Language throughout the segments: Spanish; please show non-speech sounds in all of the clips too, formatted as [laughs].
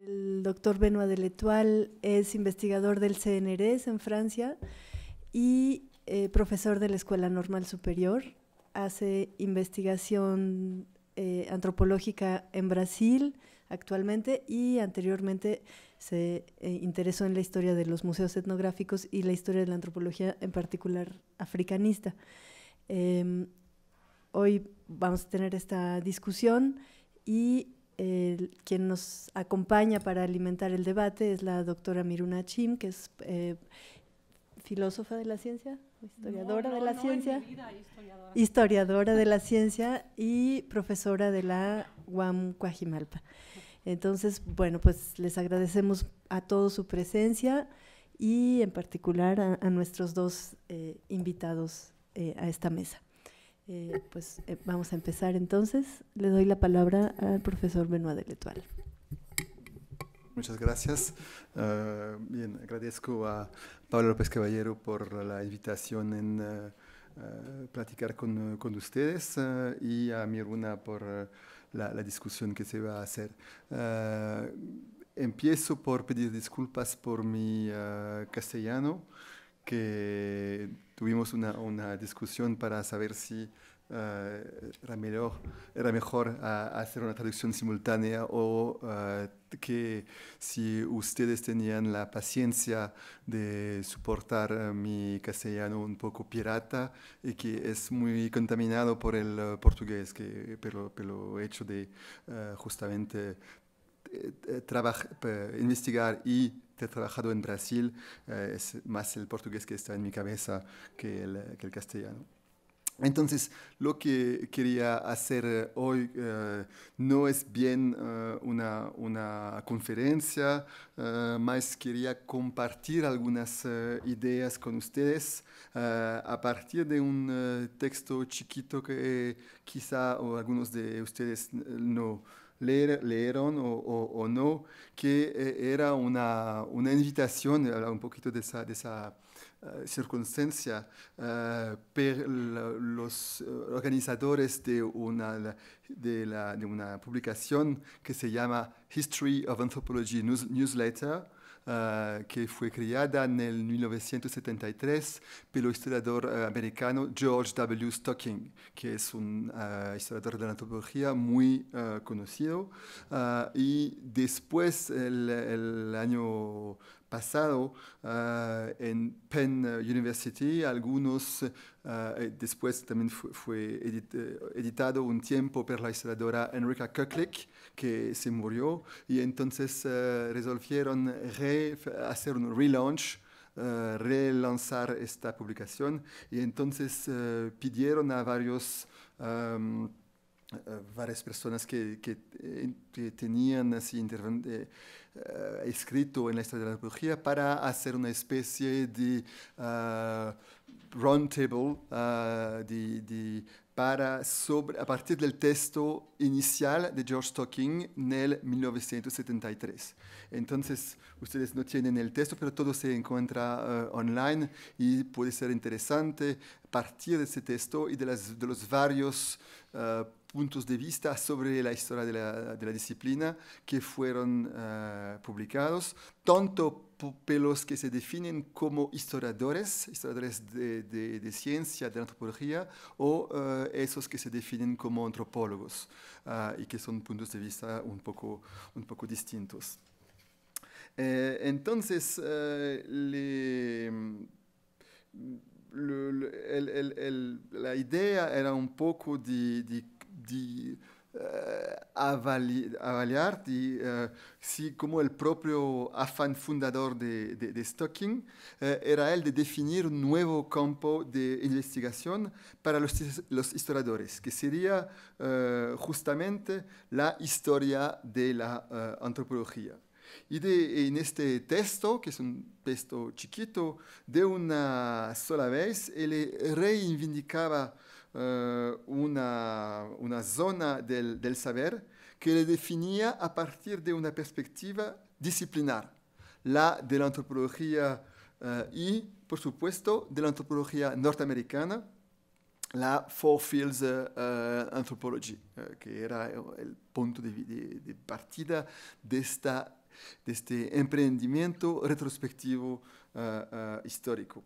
El doctor Benoit de es investigador del CNRS en Francia y eh, profesor de la Escuela Normal Superior. Hace investigación eh, antropológica en Brasil actualmente y anteriormente se eh, interesó en la historia de los museos etnográficos y la historia de la antropología en particular africanista. Em, hoy vamos a tener esta discusión y quien nos acompaña para alimentar el debate es la doctora Miruna Chim, que es eh, filósofa de la ciencia, historiadora de la ciencia, historiadora. de la ciencia y profesora de la UAM Cuajimalpa. Entonces, bueno, pues les agradecemos a todos su presencia y en particular a, nuestros dos eh, invitados eh, a esta mesa. Eh, pues eh, vamos a empezar entonces. Le doy la palabra al profesor Benoit de Letual. Muchas gracias. Ah, bien, agradezco a Pablo López Caballero por la invitación en ah, ah, platicar con, ustedes y a mi Miruna por la, discusión que se va a hacer. empiezo por pedir disculpas por mi castellano que tuvimos una, discusión para saber si eh, era mejor, ah, hacer una traducción simultánea o ah, que si ustedes tenían la paciencia de soportar eh, mi castellano un poco pirata y que es muy contaminado por el eh, portugués, que, pero, pero hecho de justamente trabajar, investigar y he este trabajado en Brasil, eh, es más el portugués que está en mi cabeza que el, castellano. Entonces, lo que quería hacer eh, hoy eh, no es bien una, conferencia, más quería compartir algunas ideas con ustedes a partir de un texto chiquito que quizá algunos de ustedes no leeron o, no, que eh, era una, una invitación, eh, un poquito de esa, eh, circunstancia, por los organizadores de una, de, una publicación que se llama History of Anthropology Newsletter, eh, que fue creada en el 1973 el historiador eh, americano George W. Stocking, que es un eh, historiador de la antropología muy conocido. y después, el año pasado eh, en Penn eh, University, algunos, eh, después también fue, editado un tiempo por la historiadora Enrica Kucklick, que se murió, y entonces resolvieron hacer un relaunch. relanzar esta publicación y entonces pidieron a varios em, varias personas que, tenían así eh, escrito en la historia de la antropología para hacer una especie de eh, roundtable eh, para sobre, a partir del texto inicial de George Stocking en el 1973. Entonces, ustedes no tienen el texto, pero todo se encuentra online y puede ser interesante partir de ese texto y de, los varios puntos de vista sobre la historia de la, disciplina que fueron eh, publicados, tanto por los que se definen como historiadores, historiadores de, de ciencia, de antropología, o eh, esos que se definen como antropólogos eh, y que son puntos de vista un poco, un poco distintos. entonces, mm, la idea era un poco de de eh, avaliar, eh, como el propio afán fundador de, de, Stocking, eh, era el de definir un nuevo campo de investigación para los, historiadores, que sería justamente la historia de la antropología. Y de, en este texto, que es un texto chiquito, de una sola vez, él reivindicaba eh, una, una, zona del, saber que le definía a partir de una perspectiva disciplinar, la de la antropología eh, y, por supuesto, de la antropología norteamericana, la Four Fields eh, Anthropology, que era el punto de, partida de, esta, de, este emprendimiento retrospectivo histórico.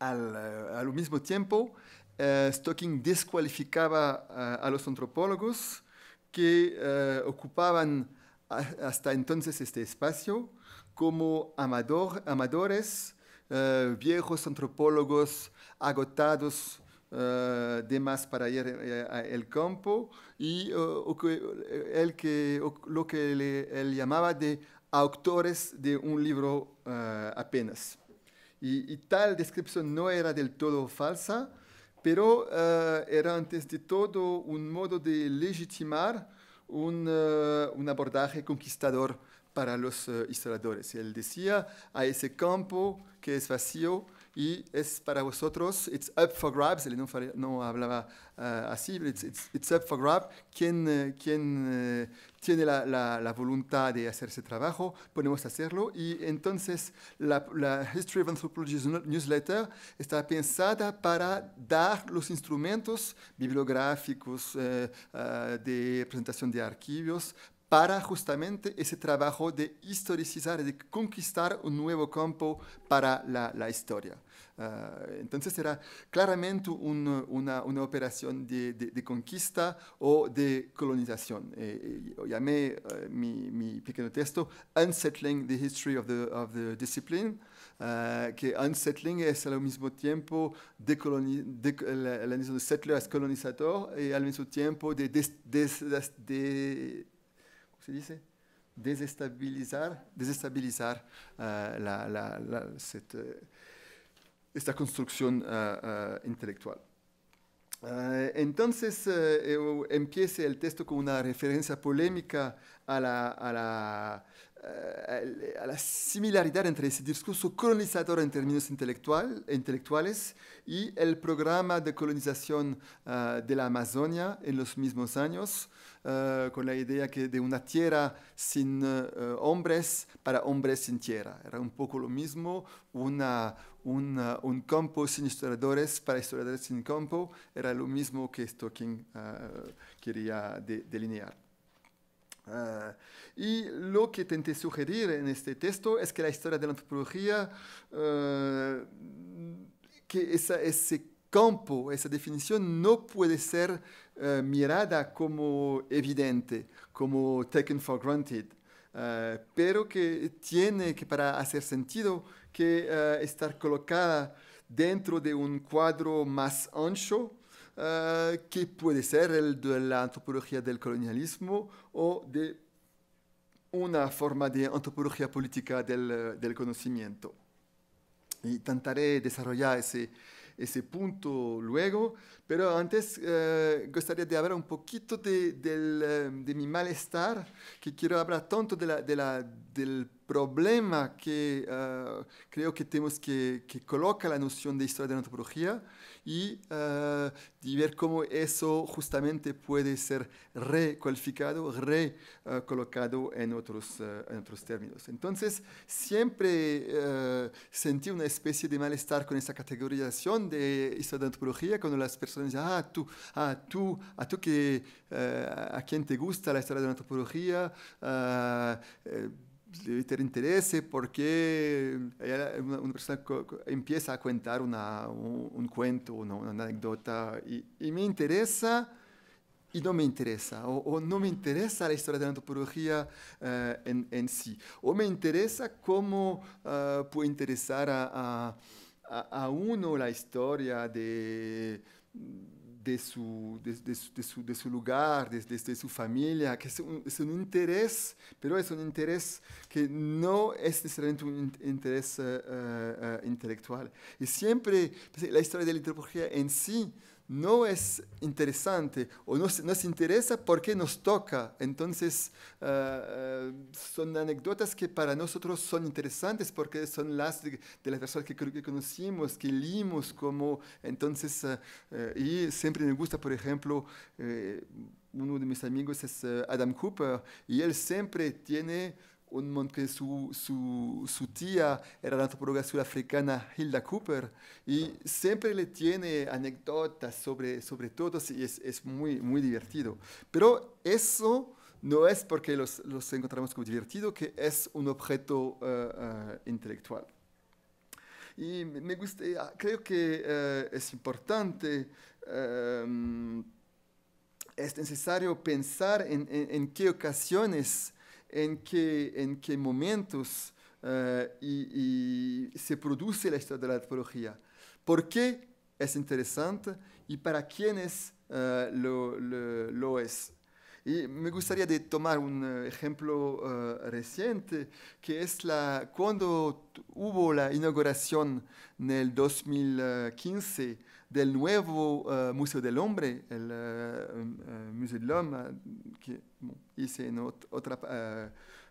Al, al, mismo tiempo, eh, Stocking descualificaba a, los antropólogos que eh, ocupaban hasta entonces este espacio como amadores, eh, viejos antropólogos agotados de más para ir al campo y lo que él llamaba de autores de un libro apenas. y, tal descripción no era del todo falsa, pero eh, era antes de este todo un modo de legitimar un, eh, abordaje conquistador para los eh, instaladores. Él decía a ese campo que es vacío y es para vosotros, it's up for grabs, él no, hablaba así, it's, it's, up for grabs, ¿quién, quién tiene la, voluntad de hacer ese trabajo, podemos hacerlo. Y entonces la, History of Anthropology newsletter está pensada para dar los instrumentos bibliográficos eh, ah, de presentación de archivos para justamente ese trabajo de historicizar, de conquistar un nuevo campo para la historia. Ah, entonces era claramente una, operación de, conquista o de colonización. Eh, eh llamé eh, mi, pequeño texto Unsettling the History of the, Discipline, ah, que unsettling es al mismo tiempo de la, de settler es colonizador y al mismo tiempo de, desestabilizar, desestabilizar ah, la, eh, esta construcción ah, ah, intelectual. Ah, entonces eh, eh, empieza el texto con una referencia polémica a la, eh, a la, similaridad entre ese discurso colonizador en términos intelectual, intelectuales y el programa de colonización de la Amazonia en los mismos años, con la idea que de una tierra sin hombres para hombres sin tierra. Era un poco lo mismo, una, un, campo sin historiadores para historiadores sin campo, era lo mismo que Stocking ah, quería delinear. Ah, y lo que intenté sugerir en este texto es que la historia de la antropología, ah, que ese campo, esa definición no puede ser mirada como evidente, como taken for granted, pero que tiene que para hacer sentido que eh, estar colocada dentro de un cuadro más ancho, eh, que puede ser el de la antropología del colonialismo o de una forma de antropología política del, eh, del conocimiento. Y intentaré desarrollar ese, ese punto luego, pero antes eh, gustaría de hablar un poquito eh, de, mi malestar, que quiero hablar tanto del problema que eh, creo que tenemos que, que coloca la noción de historia de la antropología, Ah, y, ver cómo eso justamente puede ser recualificado, recolocado ah, en otros, ah, otros términos. Entonces, siempre sentí una especie de malestar con esa categorización de historia de antropología, cuando las personas dicen, ah, tú, ah, tú, a tú que, a quien te gusta la historia de antropología, eh, tener interés porque una, persona empieza a contar una, un, cuento, una, anécdota, y, me interesa y no me interesa, o, no me interesa la historia de la antropología eh, en, en, sí, o me interesa cómo eh, puede interesar a, a, a, uno la historia de de su, de, de, de, su, de su, lugar, desde su familia, que es un, es un, interés, pero es un interés que no es necesariamente un interés eh, eh, eh, intelectual. Y siempre pues, la historia de la antropología en sí no es interesante o no nos interesa porque nos toca. Entonces, eh, eh, son anécdotas que para nosotros son interesantes porque son las de, las personas que, que, conocimos, que leímos, como entonces, eh, y siempre me gusta, por ejemplo, uno de mis amigos es Adam Cooper y él siempre tiene un monte su, su, tía era la antropóloga sudafricana Hilda Cooper y siempre le tiene anécdotas sobre, sobre todo y es, muy, muy divertido. Pero eso no es porque los, encontramos como divertido, que es un objeto eh, eh, intelectual. Y me gusta, eh, ah, creo que es importante... Em, es necesario pensar en, qué ocasiones en qué, en momentos eh, se produce la historia de la antropología, por qué es interesante y para quiénes eh, lo, es. me gustaría de tomar un eh, ejemplo reciente, que es la, cuando hubo la inauguración en el 2015 del nuevo eh, Museo del Hombre, el eh, eh, Museo del Hombre, que hice en otra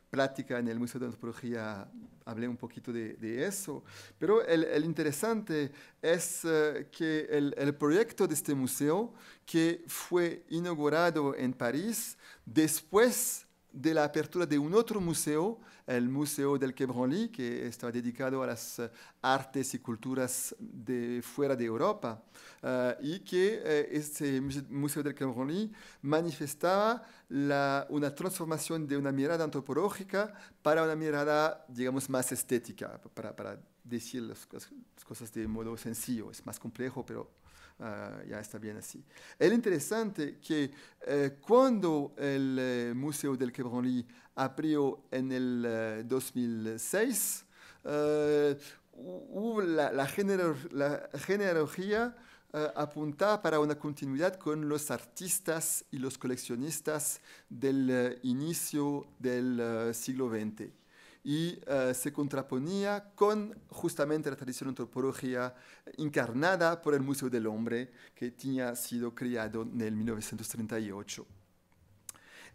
práctica en el Museo de Antropología, hablé un poquito de, eso, pero el, interesante es que el, el, proyecto de este museo, que fue inaugurado en París después de la apertura de un otro museo, el Museo del Quebronlí, que estaba dedicado a las eh, artes y culturas de fuera de Europa, eh, y que este Museo del Quebronly manifestaba la, una transformación de una mirada antropológica para una mirada, digamos, más estética, para, decir las cosas de modo sencillo, es más complejo, pero Ah, ya está bien así. Es interesante que eh, cuando el eh, Museo del Quebronlí abrió en el 2006, eh, la, la, genealogía apunta para una continuidad con los artistas y los coleccionistas del inicio del siglo XX y eh, se contraponía con justamente la tradición antropología encarnada por el Museo del Hombre que tenía sido creado en 1938.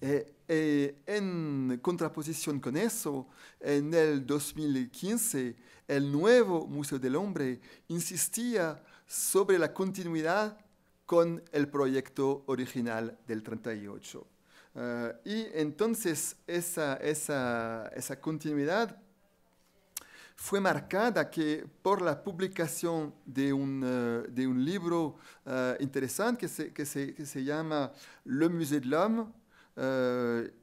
Eh, eh, en contraposición con eso, en el 2015, el nuevo Museo del Hombre insistía sobre la continuidad con el proyecto original del 38. Eh, y entonces esa, esa, esa, continuidad fue marcada que por la publicación de un, eh, de un libro eh, interesante que se, que, se, que se, llama Le Musée de l'Homme,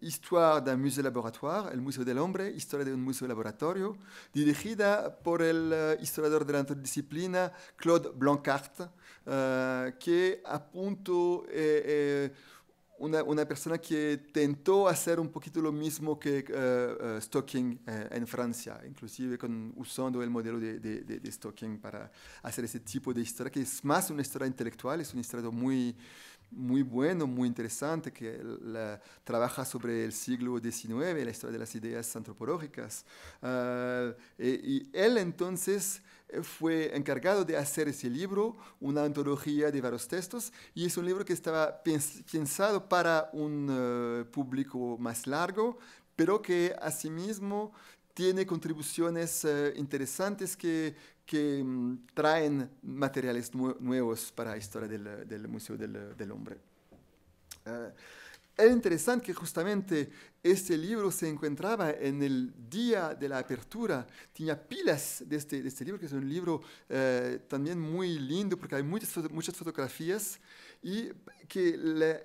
Histoire d'un musée laboratoire, el Museo del Hombre, Historia de un museo laboratorio, dirigida por el historiador de la interdisciplina Claude Blancart, que apuntó una, persona que intentó hacer un poquito lo mismo que eh, eh, Stocking eh, en Francia, inclusive con, usando el modelo de, de, Stocking para hacer ese tipo de historia, que es más una historia intelectual, es un historiador muy, muy bueno, muy interesante, que trabaja sobre el siglo XIX, la historia de las ideas antropológicas. Ah, y él entonces fue encargado de hacer ese libro, una antología de varios textos, y es un libro que estaba pensado para un eh, público más largo, pero que asimismo tiene contribuciones eh, interesantes que, mm, traen materiales nuevos para la historia del, Museo del, Hombre. Eh, es interesante que justamente este libro se encontraba en el día de la apertura. Tenía pilas de este, este libro, que es un libro eh, también muy lindo porque hay muchas, muchas fotografías. Y que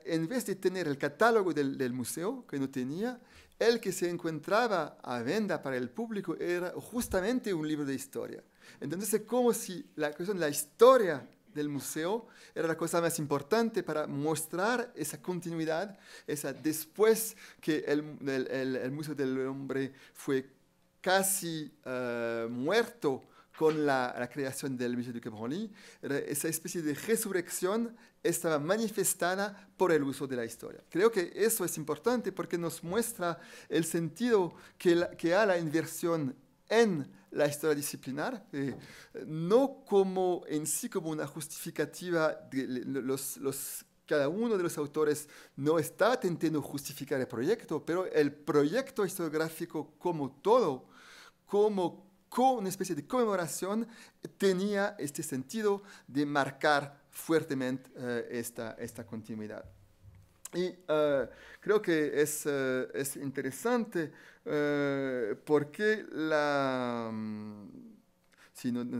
en vez de tener el catálogo del, museo, que no tenía, el que se encontraba a venda para el público era justamente un libro de historia. Entonces es como si la, la historia del museo era la cosa más importante para mostrar esa continuidad, esa después que el, Museo del Hombre fue casi eh, muerto con la, creación del Museo de Cabroli, esa especie de resurrección estaba manifestada por el uso de la historia. Creo que eso es importante porque nos muestra el sentido que, la, que la inversión en la historia disciplinar, eh, no como en sí como una justificativa de los, cada uno de los autores no está intentando justificar el proyecto, pero el proyecto historiográfico como todo, como con una especie de conmemoración, tenía este sentido de marcar fuertemente eh, esta, esta continuidad. Y eh, creo que es, eh, interesante eh, porque la... Mm,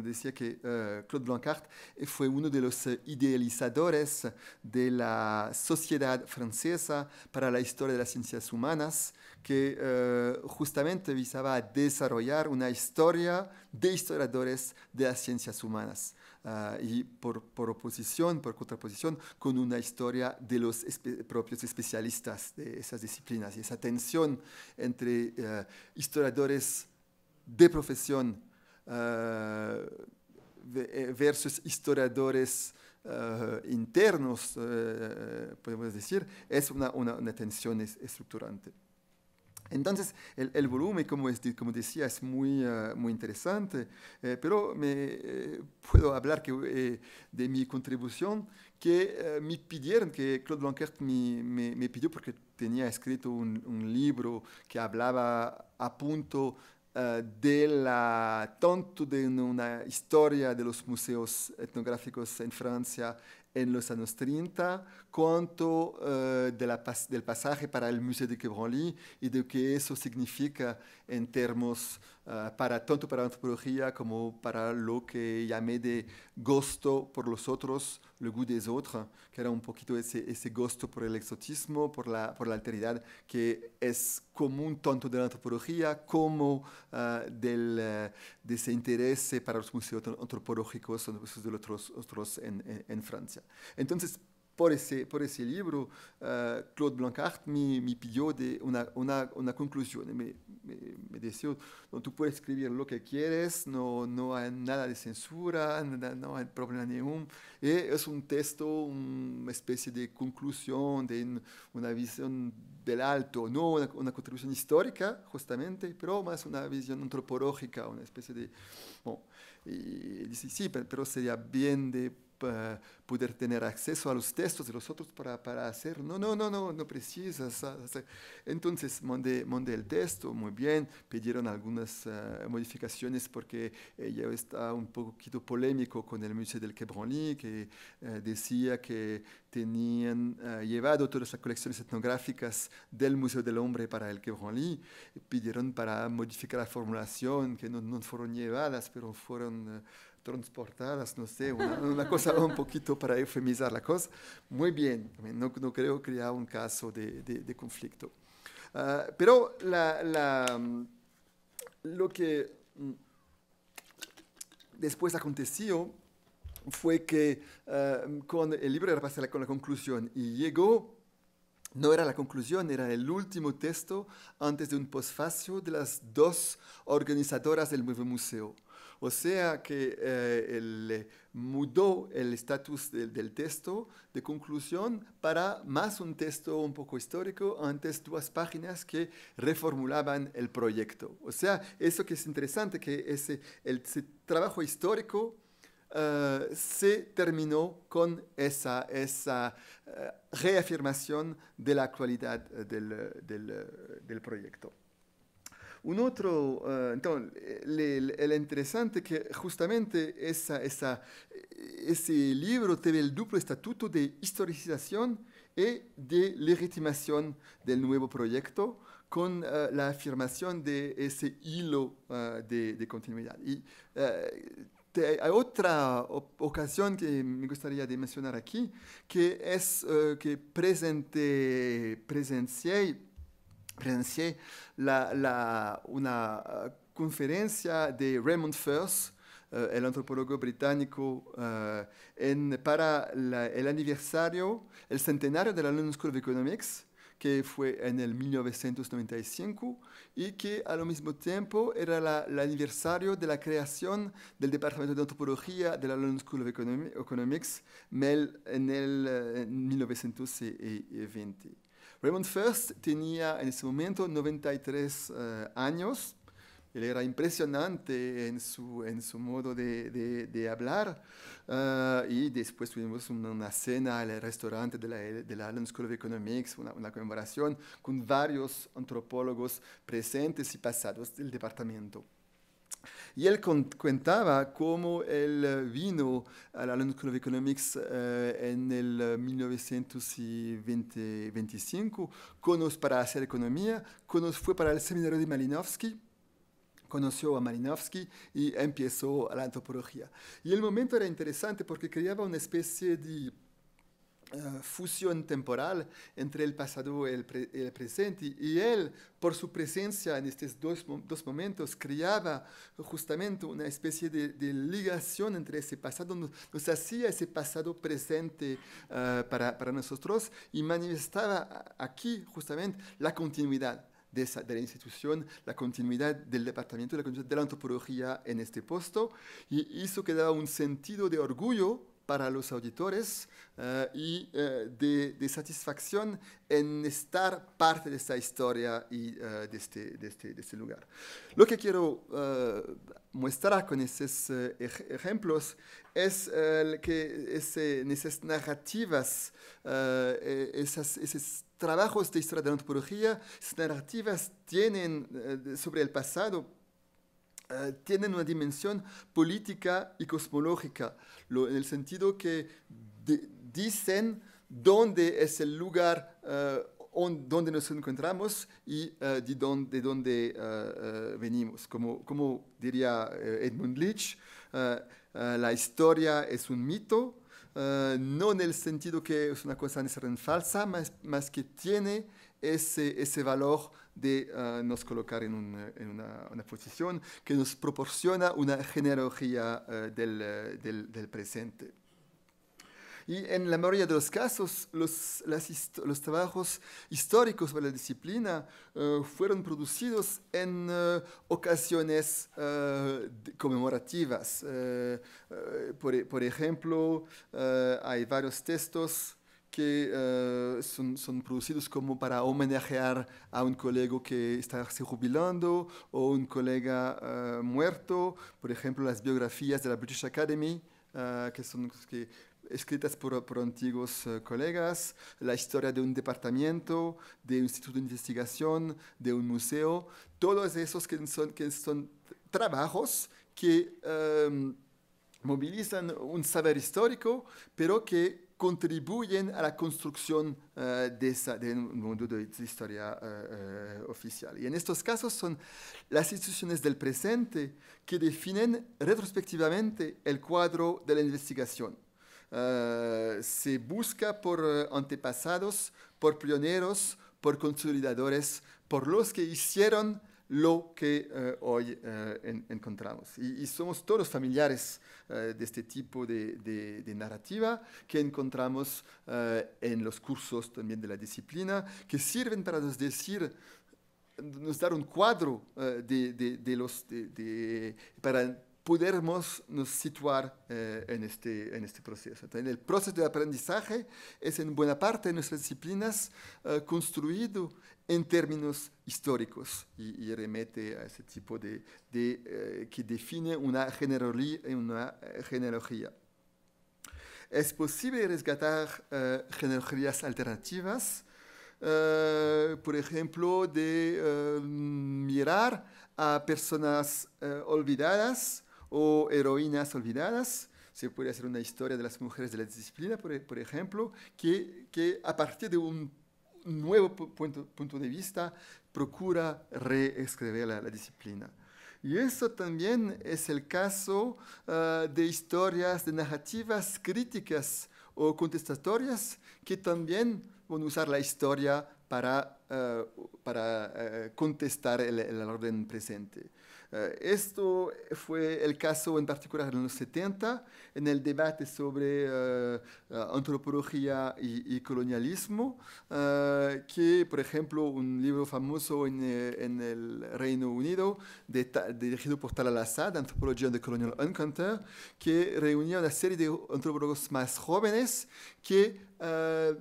decía que Claude Blancart fue uno de los idealizadores de la sociedad francesa para la historia de las ciencias humanas, que justamente visaba desarrollar una historia de historiadores de las ciencias humanas. Ah, y por, por, oposición, por contraposición, con una historia de los propios especialistas de esas disciplinas y esa tensión entre eh, historiadores de profesión ah, eh, versus historiadores ah, internos, eh, podemos decir, es una, una tensión estructurante. Entonces, el, volumen, como, como, decía, es muy, eh, muy interesante, eh, pero me, eh, puedo hablar de mi contribución que me pidieron, que Claude Blanquert me, me, pidió porque tenía escrito un, libro que hablaba a punto de la, tanto de una historia de los museos etnográficos en Francia en los años 30, cuanto eh, del pasaje para el Museo de Quebronly y de que eso significa en términos ah, para tanto para la antropología como para lo que llamé de gusto por los otros, le goût des autres, que era un poquito ese, ese gusto por el exotismo, por la, por la alteridad, que es común tanto de la antropología como ah, del, ah, de ese interés para los museos antropológicos, de los otros, otros en, en Francia. Entonces, por ese, por ese libro, eh, Claude Blancart me, pidió de una, conclusión. Me, me, tú puedes escribir lo que quieres, no, no hay nada de censura, no hay problema ningún. Y es un um texto, una um, especie de conclusión, de una visión del alto, no una, contribución histórica, justamente, e, e pero más una visión antropológica, una especie de... Bueno, y dice, sí, pero sería bien de eh, poder tener acceso a los textos de los otros para, para hacer. No, no, no, no, no precisas. Ah, entonces mandé, mandé el texto, muy bien, pidieron algunas eh, modificaciones porque ya está un poquito polémico con el Museo del Quebronlí, que eh, decía que tenían llevado todas las colecciones etnográficas del Museo del Hombre para el Quebronlí, pidieron para modificar la formulación, que no, no fueron llevadas, pero fueron transportadas, no sé, una, cosa un poquito para eufemizar la cosa, muy bien, no, no creo haya un caso de, conflicto. Ah, pero la, mm, lo que mm, después aconteció fue que ah, con el libro era pasar con la conclusión y llegó no era la conclusión, era el último texto antes de un posfacio de las dos organizadoras del nuevo museo. O sea que eh, eh, mudó el estatus del, texto de conclusión para más un texto un poco histórico, antes dos páginas que reformulaban el proyecto. O sea, eso que es interesante, que ese, el, trabajo histórico eh, se terminó con esa, esa reafirmación de la actualidad del proyecto. Un otro, eh, entonces, então, interesante que justamente ese libro tiene el duplo estatuto de historicización y de legitimación del nuevo proyecto con eh, la afirmación de ese hilo eh, de, continuidad. Y hay otra ocasión que me gustaría de mencionar aquí, que es que presente, presencié presencié la, una uh, conferencia de Raymond Firth, uh, el antropólogo británico, uh, para el aniversario, el centenario de la London School of Economics, que fue en el 1995 y que al mismo tiempo era el aniversario de la creación del Departamento de Antropología de la London School of Economics en, el, en 1920. Raymond First tenía en ese momento 93 eh, años. Él era impresionante en su, en su modo de, hablar. Eh, y después tuvimos una, cena en el restaurante de la, School of Economics, una, una, conmemoración con varios antropólogos presentes y pasados del departamento. Y él contaba cómo él eh, vino a la London School of Economics eh, en el 1925, eh, conos para hacer economía, conos fue para el seminario de Malinowski, conoció a Malinowski y empezó la antropología. Y el momento era interesante porque creaba una especie de eh, fusión temporal entre el pasado y el, presente. Y él, por su presencia en estos dos, momentos, creaba justamente una especie de, ligación entre ese pasado, nos, hacía ese pasado presente eh, para, nosotros y manifestaba aquí justamente la continuidad. De, de la institución, la continuidad del departamento, la continuidad de la antropología en este puesto, y hizo que daba un sentido de orgullo para los auditores eh, y eh, de, satisfacción en estar parte de esta historia y eh, este, este, de, este, lugar. Lo que quiero mostrar con estos ejemplos es que esas narrativas, esos trabajos de historia de la antropología, esas narrativas tienen sobre el pasado eh, tienen una dimensión política y cosmológica, en el sentido que dicen dónde es el lugar eh, donde nos encontramos y eh, de dónde, venimos. Como, diría Edmund Leach, la historia es un mito, no en el sentido que es una cosa necesariamente falsa, más, que tiene ese, ese valor de ah, nos colocar en, eh, una, posición que nos proporciona una genealogía eh, eh, del, presente. Y en la mayoría de los casos, los, trabajos históricos para la disciplina fueron producidos en ocasiones conmemorativas. por, ejemplo, hay varios textos que eh, son, producidos como para homenajear a un colega que está se jubilando o un colega eh, muerto. Por ejemplo, las biografías de la British Academy, eh, que son que, escritas por, por antiguos colegas, la historia de un departamento, de un instituto de investigación, de un museo, todos esos que son, que son trabajos que... Em, movilizan un saber histórico, pero que contribuyen a la construcción eh, de, un mundo de historia eh, eh, oficial. Y en estos casos son las instituciones del presente que definen retrospectivamente el cuadro de la investigación. se busca por antepasados, por pioneros, por consolidadores, por los que hicieron lo que eh, hoy eh, encontramos. Y, somos todos familiares eh, de este tipo de, narrativa que encontramos en los cursos también de la disciplina, que sirven para nos decir nos dar un cuadro de, los para podermos nos situar en, este, en este proceso. Entonces, el proceso de aprendizaje es en buena parte de nuestras disciplinas construido en términos históricos y, remete a ese tipo de, eh, que define una genealogía, una eh, genealogía. Es posible rescatar eh, genealogías alternativas, por ejemplo, de mirar a personas olvidadas o heroínas olvidadas, se puede hacer una historia de las mujeres de la disciplina, por, ejemplo, que, a partir de un nuevo punto, de vista, procura reescribir la, disciplina. Y eso también es el caso ah, de historias, de narrativas críticas o contestatorias que también van a usar la historia para, ah, ah, contestar el, orden presente. Eh, esto fue el caso en particular en los 70, en el debate sobre eh, eh, antropología y, colonialismo, que, por ejemplo, un libro famoso en, el Reino Unido, dirigido por Talal Assad, Antropología and Colonial Encounter, que reunía una serie de antropólogos más jóvenes que eh,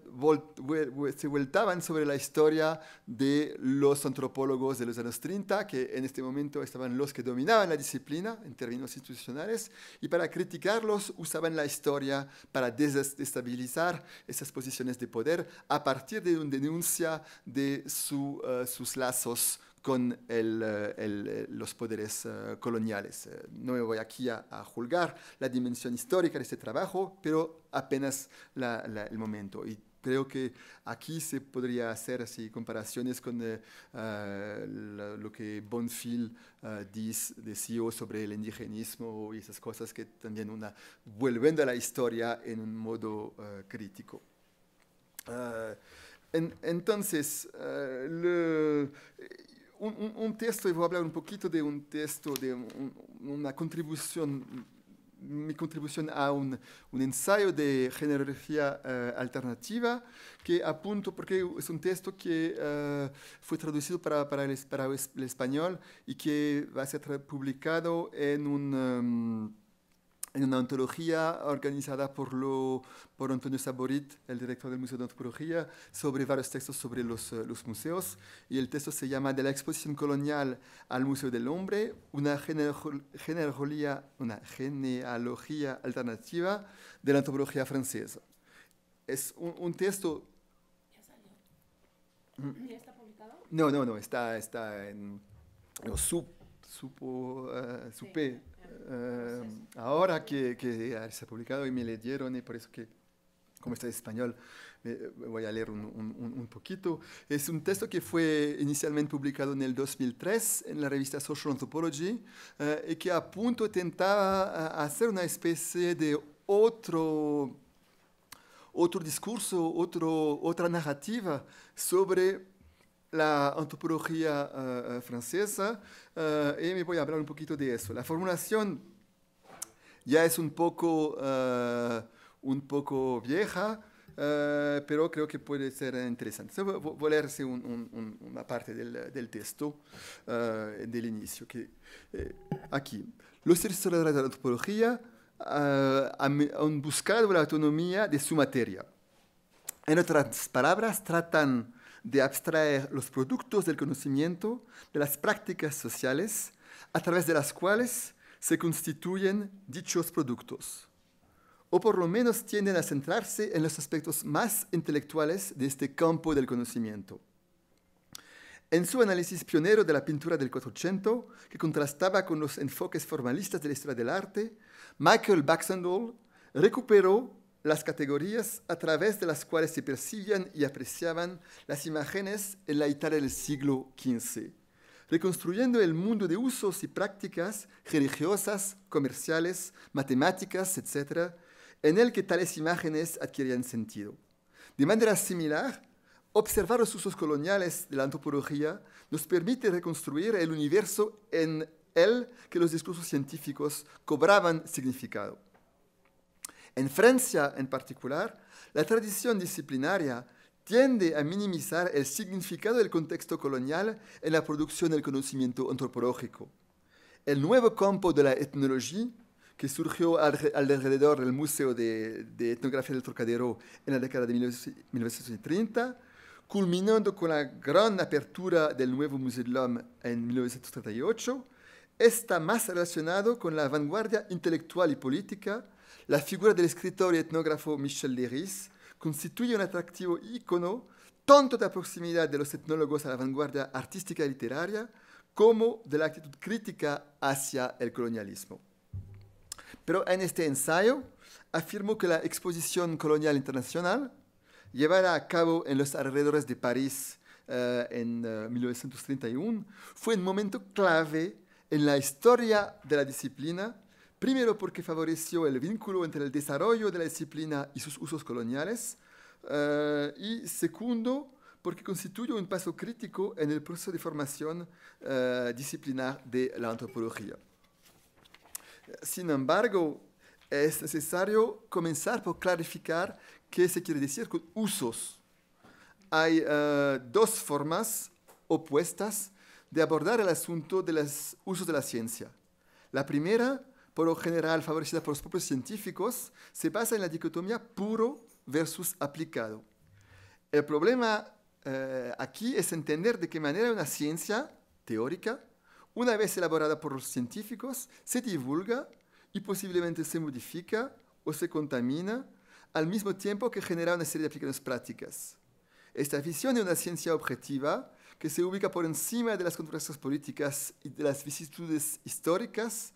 se voltaban sobre la historia de los antropólogos de los años 30, que en este momento estaban los que dominaban la disciplina en términos institucionales, y para criticarlos usaban la historia para desestabilizar esas posiciones de poder a partir de una denuncia de eh, sus lazos con eh, eh, los poderes eh, coloniales. No me voy aquí a, juzgar la dimensión histórica de este trabajo, pero apenas el momento. Y creo que aquí se podría hacer así comparaciones con lo que Bonfil decía sobre el indigenismo y esas cosas que también una volviendo a la historia en un modo crítico. entonces, un, texto, y voy a hablar un poquito de un texto, de una contribución, mi contribución a un, ensayo de genealogía eh, alternativa, que apunto, porque es un texto que eh, fue traducido para, para, el, español y que va a ser publicado en un... Em, en una antología organizada por, lo, por Antonio Saborit, el director del Museo de Antropología, sobre varios textos sobre los, eh, museos. Y el texto se llama De la exposición colonial al Museo del Hombre, una genealogía, una genealogía alternativa de la antropología francesa. Es un, texto... ¿Ya salió? ¿Ya está publicado? No, no, no, está, está en... supo, eh, supe, eh, ahora que, se ha publicado y me le dieron y por eso que, como está en español, voy a leer un, poquito. Es un texto que fue inicialmente publicado en el 2003 en la revista Social Anthropology eh, y que a punto tentaba eh, hacer una especie de otro, otro discurso, otro, otra narrativa sobre la antropología francesa eh, y me voy a hablar un poquito de eso. La formulación ya es un poco, eh, un poco vieja, eh, pero creo que puede ser interesante. voy, a leerse una parte del, del texto del inicio. Que, aquí, los historiadores de la antropología han buscado la autonomía de su materia. En otras palabras, tratan de abstraer los productos del conocimiento de las prácticas sociales a través de las cuales se constituyen dichos productos, o por lo menos tienden a centrarse en los aspectos más intelectuales de este campo del conocimiento. En su análisis pionero de la pintura del 400, que contrastaba con los enfoques formalistas de la historia del arte, Michael Baxendall recuperó las categorías a través de las cuales se percibían y apreciaban las imágenes en la Italia del siglo XV, reconstruyendo el mundo de usos y prácticas religiosas, comerciales, matemáticas, etc., en el que tales imágenes adquirían sentido. De manera similar, observar los usos coloniales de la antropología nos permite reconstruir el universo en el que los discursos científicos cobraban significado. En Francia, en particular, la tradición disciplinaria tiende a minimizar el significado del contexto colonial en la producción del conocimiento antropológico. El nuevo campo de la etnología, que surgió alrededor del Museo de, Etnografía del Trocadero en la década de 1930, culminando con la gran apertura del nuevo Museo de l'Homme en 1938, está más relacionado con la vanguardia intelectual y política la figura del escritor y etnógrafo Michel Léris constituye un atractivo ícono tanto de la proximidad de los etnólogos a la vanguardia artística y literaria como de la actitud crítica hacia el colonialismo. Pero en este ensayo afirmó que la exposición colonial internacional llevada a cabo en los alrededores de París eh, en 1931 eh, fue un momento clave en la historia de la disciplina Primero porque favoreció el vínculo entre el desarrollo de la disciplina y sus usos coloniales. Eh, y segundo, porque constituye un paso crítico en el proceso de formación eh, disciplinar de la antropología. Sin embargo, es necesario comenzar por clarificar qué se quiere decir con usos. Hay eh, dos formas opuestas de abordar el asunto de los usos de la ciencia. La primera por lo general favorecida por los propios científicos, se basa en la dicotomía puro versus aplicado. El problema eh, aquí es entender de qué manera una ciencia teórica, una vez elaborada por los científicos, se divulga y posiblemente se modifica o se contamina al mismo tiempo que genera una serie de aplicaciones prácticas. Esta visión de una ciencia objetiva que se ubica por encima de las controversias políticas y de las vicisitudes históricas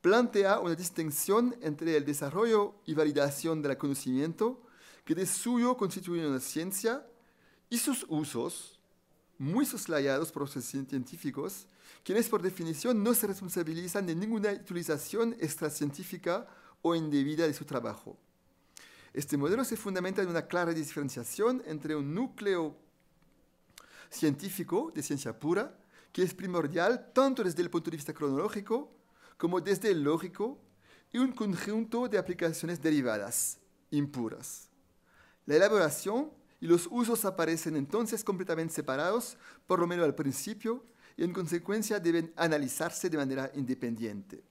plantea una distinción entre el desarrollo y validación del conocimiento que de suyo constituye una ciencia y sus usos, muy soslayados por los científicos, quienes por definición no se responsabilizan de ninguna utilización extracientífica o indebida de su trabajo. Este modelo se fundamenta en una clara diferenciación entre un núcleo científico de ciencia pura, que es primordial tanto desde el punto de vista cronológico como desde el lógico y un conjunto de aplicaciones derivadas, impuras. La elaboración y los usos aparecen entonces completamente separados, por lo menos al principio, y en consecuencia deben analizarse de manera independiente.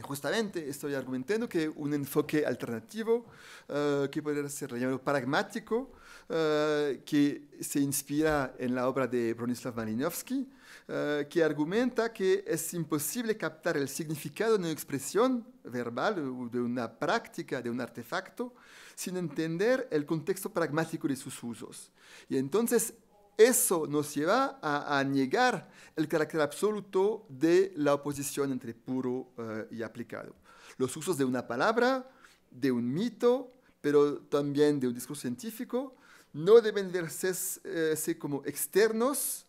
justamente estoy argumentando que un enfoque alternativo, eh, que podría ser llamado pragmático, eh, que se inspira en la obra de Bronislav Malinowski, eh, que argumenta que es imposible captar el significado de una expresión verbal o de una práctica, de un artefacto, sin entender el contexto pragmático de sus usos. Y entonces eso nos lleva a, negar el carácter absoluto de la oposición entre puro eh, y aplicado. Los usos de una palabra, de un mito, pero también de un discurso científico, no deben verse eh, como externos,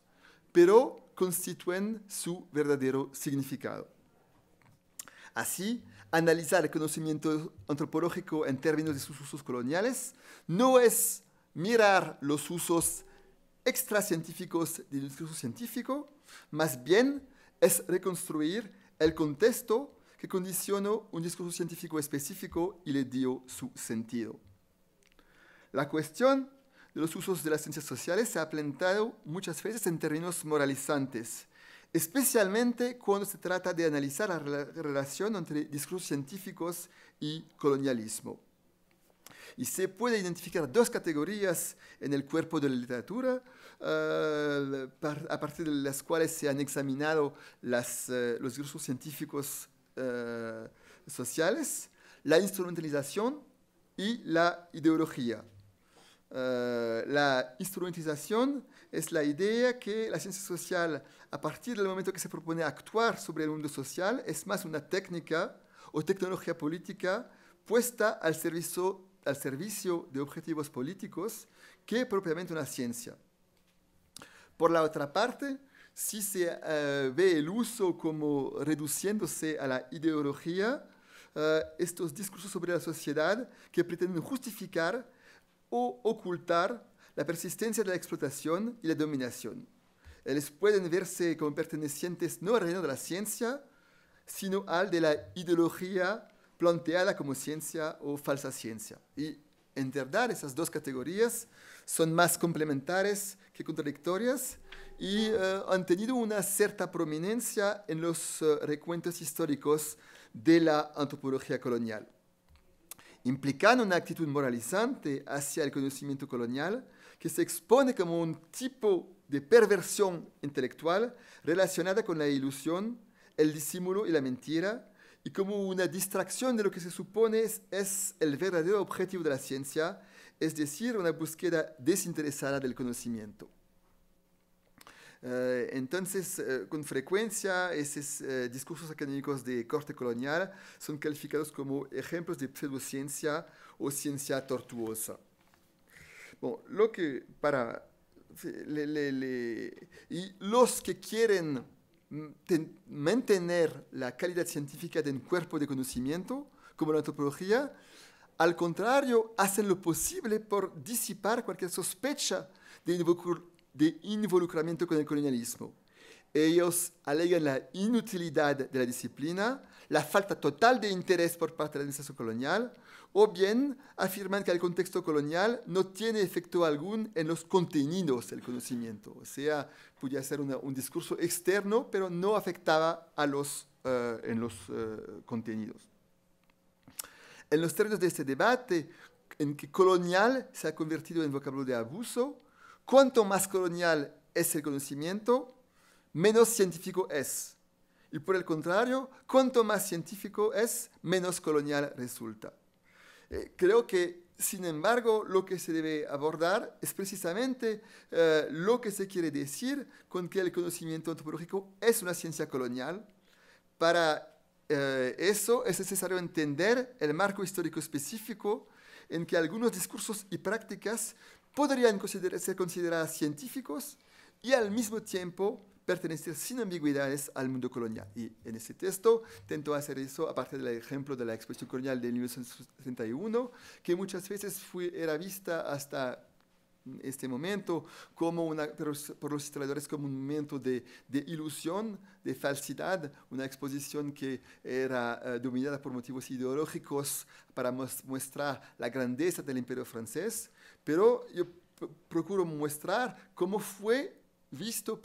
pero constituyen su verdadero significado. Así, analizar el conocimiento antropológico en términos de sus usos coloniales no es mirar los usos extracientíficos del discurso científico, más bien es reconstruir el contexto que condicionó un discurso científico específico y le dio su sentido. La cuestión de los usos de las ciencias sociales se ha planteado muchas veces en términos moralizantes, especialmente cuando se trata de analizar la relación entre discursos científicos y colonialismo. Y se puede identificar dos categorías en el cuerpo de la literatura eh, a partir de las cuales se han examinado eh, los discursos científicos eh, sociales, la instrumentalización y la ideología. Eh, la instrumentización es la idea que la ciencia social, a partir del momento que se propone actuar sobre el mundo social, es más una técnica o tecnología política puesta al servicio, al servicio de objetivos políticos que propiamente una ciencia. Por la otra parte, si se eh, ve el uso como reduciéndose a la ideología, eh, estos discursos sobre la sociedad que pretenden justificar o ocultar la persistencia de la explotación y la dominación. Ellos pueden verse como pertenecientes no al reino de la ciencia, sino al de la ideología planteada como ciencia o falsa ciencia. Y en verdad esas dos categorías son más complementares que contradictorias y eh, han tenido una cierta prominencia en los eh, recuentos históricos de la antropología colonial implicando una actitud moralizante hacia el conocimiento colonial que se expone como un tipo de perversión intelectual relacionada con la ilusión, el disimulo y la mentira, y como una distracción de lo que se supone es el verdadero objetivo de la ciencia, es decir, una búsqueda desinteresada del conocimiento. Eh, entonces, eh, con frecuencia, esos eh, discursos académicos de corte colonial son calificados como ejemplos de pseudociencia o ciencia tortuosa. lo que para... y los que quieren mm, mantener la calidad científica de un cuerpo de conocimiento, como la antropología, al contrario, hacen lo posible por disipar cualquier sospecha de de involucramiento con el colonialismo. Ellos alegan la inutilidad de la disciplina, la falta total de interés por parte de la administración colonial, o bien afirman que el contexto colonial no tiene efecto alguno en los contenidos del conocimiento. O sea, podía ser un discurso externo, pero no afectaba a los, eh, en los eh, contenidos. En los términos de este debate, en que colonial se ha convertido en vocablo de abuso, Cuanto más colonial es el conocimiento, menos científico es. Y por el contrario, cuanto más científico es, menos colonial resulta. Eh, creo que, sin embargo, lo que se debe abordar es precisamente eh, lo que se quiere decir con que el conocimiento antropológico es una ciencia colonial. Para eh, eso es necesario entender el marco histórico específico en que algunos discursos y prácticas podrían ser consideradas científicos y al mismo tiempo pertenecer sin ambigüedades al mundo colonial. Y en este texto intento hacer eso a partir del ejemplo de la exposición colonial de 1961, que muchas veces fue, era vista hasta este momento como una, por los historiadores como un momento de, ilusión, de falsidad, una exposición que era eh, dominada por motivos ideológicos para mostrar la grandeza del imperio francés, pero yo procuro mostrar cómo fue visto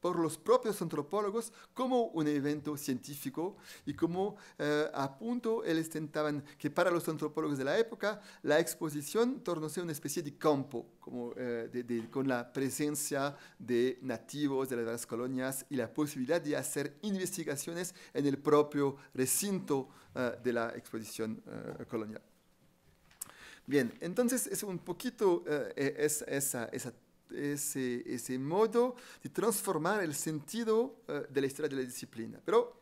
por los, propios antropólogos como un evento científico y cómo eh, a punto ellos tentaban que para los antropólogos de la época la exposición tornóse una especie de campo, eh, con la presencia de nativos de las colonias y la posibilidad de hacer investigaciones en el propio recinto eh, de la exposición colonial. Bien, entonces es un poquito eh, e-, ese, modo de transformar el sentido eh, de la historia de la disciplina. Pero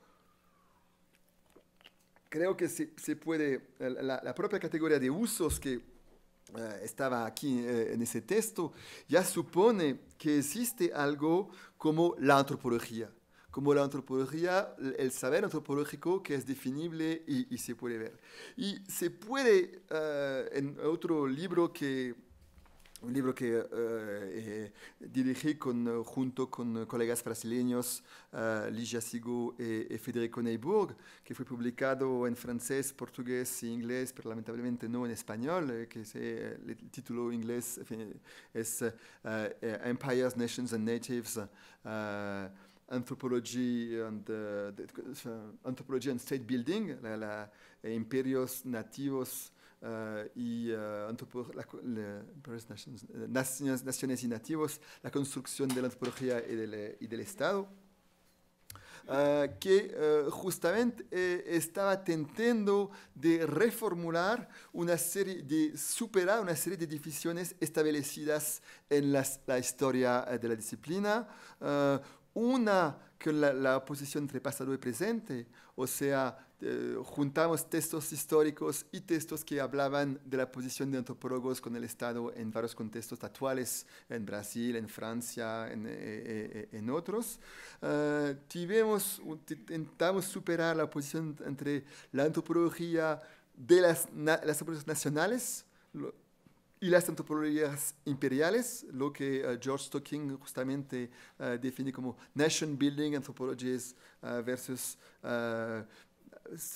creo que se, puede, eh, la, propia categoría de usos que estaba aquí en ese texto ya supone que existe algo como la antropología como la antropología, el saber antropológico que es definible y, se puede ver. Y se puede, eh, en otro libro que un libro que eh, eh, dirigí con, junto con colegas brasileños Ligia Sigo y, e, e Federico Neyburg, que fue publicado en francés, portugués e inglés, pero lamentablemente no en español, que el título inglés es Empires, Nations and Natives. Uh, uh, anthropology and state building, eh, imperios nativos eh, y eh, naciones, y nativos, la construcción de la antropología y del, Estado, que justamente estaba tentando de reformular una serie, de superar una serie de divisiones establecidas en la historia de la disciplina una que la, oposición entre pasado y presente, o sea, eh, juntamos textos históricos y textos que hablaban de la posición de antropólogos con el Estado en varios contextos actuales, en Brasil, en Francia, en, eh, eh, otros. intentamos superar la oposición entre la antropología de las, na nacionales, y las antropologías imperiales, lo que eh, George Stocking justamente eh, define como nation building anthropologies eh, versus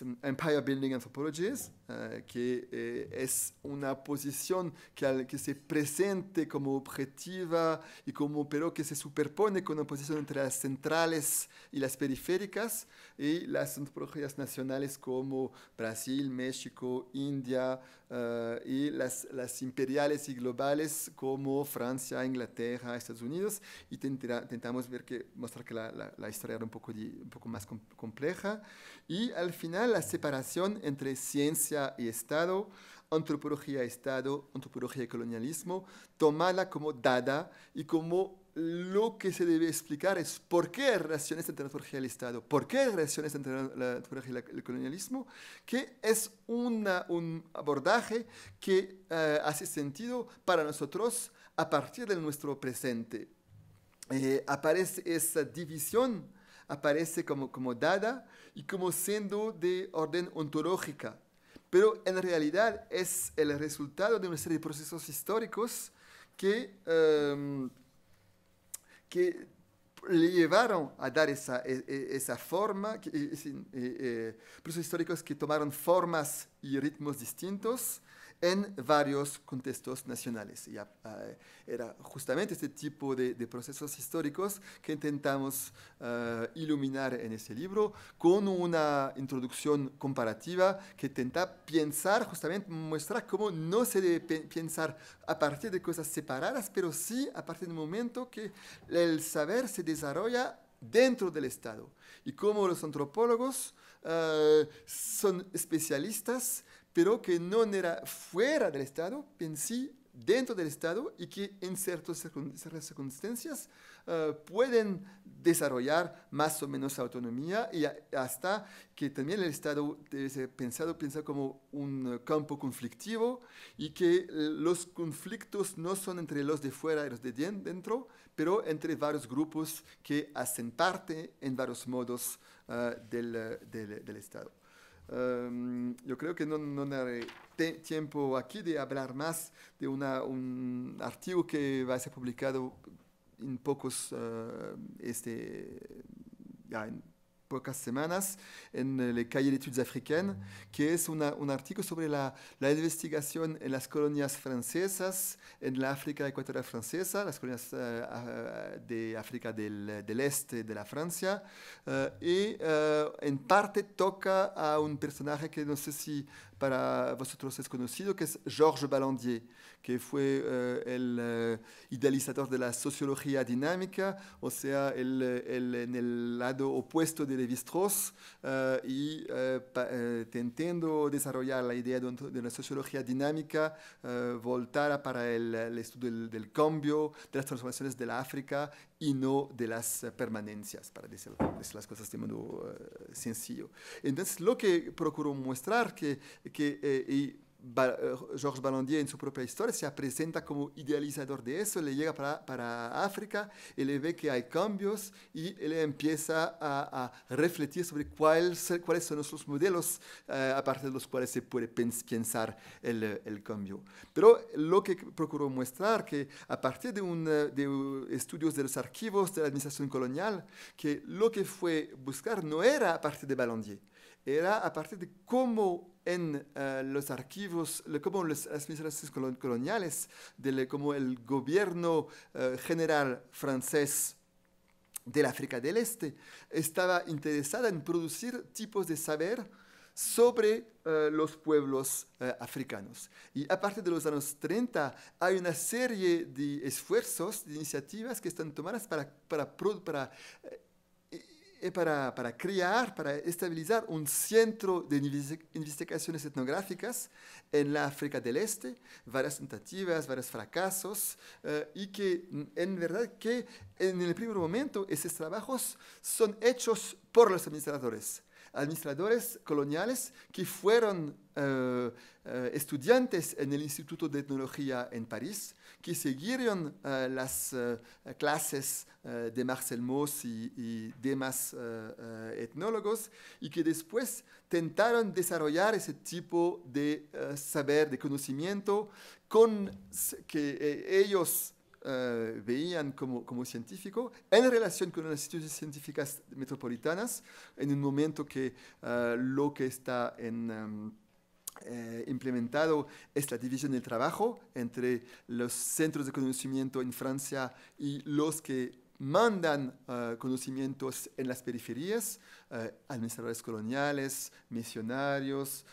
Mm, Empire Building Anthropologies, eh, que eh, es una posición que, que, se presente como objetiva, y como, pero que se superpone con la posición entre las centrales y las periféricas, y las antropologías nacionales como Brasil, México, India, eh, y las, las, imperiales y globales como Francia, Inglaterra, Estados Unidos, y intentamos ver que, mostrar que la, la, historia era un poco, un poco más compleja, y al final la separación entre ciencia y Estado, antropología Estado, antropología y colonialismo, tomada como dada y como lo que se debe explicar es por qué hay relaciones entre la antropología y el Estado, por qué hay relaciones entre la antropología y el colonialismo, que es un abordaje que eh, hace sentido para nosotros a partir de nuestro presente. Eh, aparece esa división, aparece como, como dada y como siendo de orden ontológica, pero en realidad es el resultado de una serie de procesos históricos que, em, que le llevaron a dar esa, e, e, esa forma, e, eh, procesos históricos que tomaron formas y ritmos distintos en varios contextos nacionales. Y, ah, ah, era justamente este tipo de, procesos históricos que intentamos ah, iluminar en este libro con una introducción comparativa que intenta pensar, justamente muestra cómo no se debe pensar a partir de cosas separadas, pero sí a partir del momento que el saber se desarrolla dentro del Estado y cómo los antropólogos son especialistas pero que no era fuera del Estado, pensé dentro del Estado y que en ciertas circunstancias eh, pueden desarrollar más o menos autonomía y hasta que también el Estado debe ser pensado, como un eh, campo conflictivo y que los conflictos no son entre los de fuera y los de dentro, pero entre varios grupos que hacen parte en varios modos eh, del Estado. Em, yo creo que no, no tiempo aquí de hablar más de un artículo que va a ser publicado en pocos, eh, este, pocas semanas en eh, la calle de Africaines, que es un artículo sobre la, la, investigación en las colonias francesas, en la África ecuatorial francesa, las colonias eh, eh, de África del, del, Este de la Francia, y en parte toca a un personaje que no sé si para vosotros es conocido, que es Georges Balandier, que fue eh, el eh, idealizador de la sociología dinámica, o sea, en el lado opuesto de Lévi-Strauss, eh, y intentando desarrollar la idea de, la sociología dinámica voltada para el, estudio del, cambio, de las transformaciones de la África y no de las permanencias, para decir, las cosas de modo sencillo. Entonces, lo que procuro mostrar que que eh, y ba eh, Georges Ballandier en su propia historia se presenta como idealizador de eso, le llega para, para África, le ve que hay cambios y él empieza a, a refletir sobre cuáles, cuáles son nuestros modelos eh, a partir de los cuales se puede pensar el, el, cambio. Pero lo que procuro mostrar que a partir de, un, de estudios de los archivos de la administración colonial, que lo que fue buscar no era a partir de Ballandier, era a partir de cómo en eh, los archivos, como las administraciones coloniales, de cómo el gobierno eh, general francés del África del Este estaba interesada en producir tipos de saber sobre eh, los pueblos africanos. Y a partir de los años 30 hay una serie de esfuerzos, de iniciativas que están tomadas para, para, para para, para, crear, para estabilizar un centro de investigaciones etnográficas en la África del Este, varias tentativas, varios fracasos, eh, y que mm, en verdad que en el primer momento esos trabajos son hechos por los administradores administradores coloniales que fueron eh, eh, estudiantes en el Instituto de Etnología en París, que siguieron eh, las eh, clases eh, de Marcel Mauss y, demás etnólogos y que después intentaron desarrollar ese tipo de saber, de conocimiento que ellos veían como, como, científico en relación con las instituciones científicas metropolitanas, en un momento que lo que está en... Em, eh, implementado esta división del trabajo entre los centros de conocimiento en Francia y los que mandan eh, conocimientos en las periferias, eh, administradores coloniales, misionarios,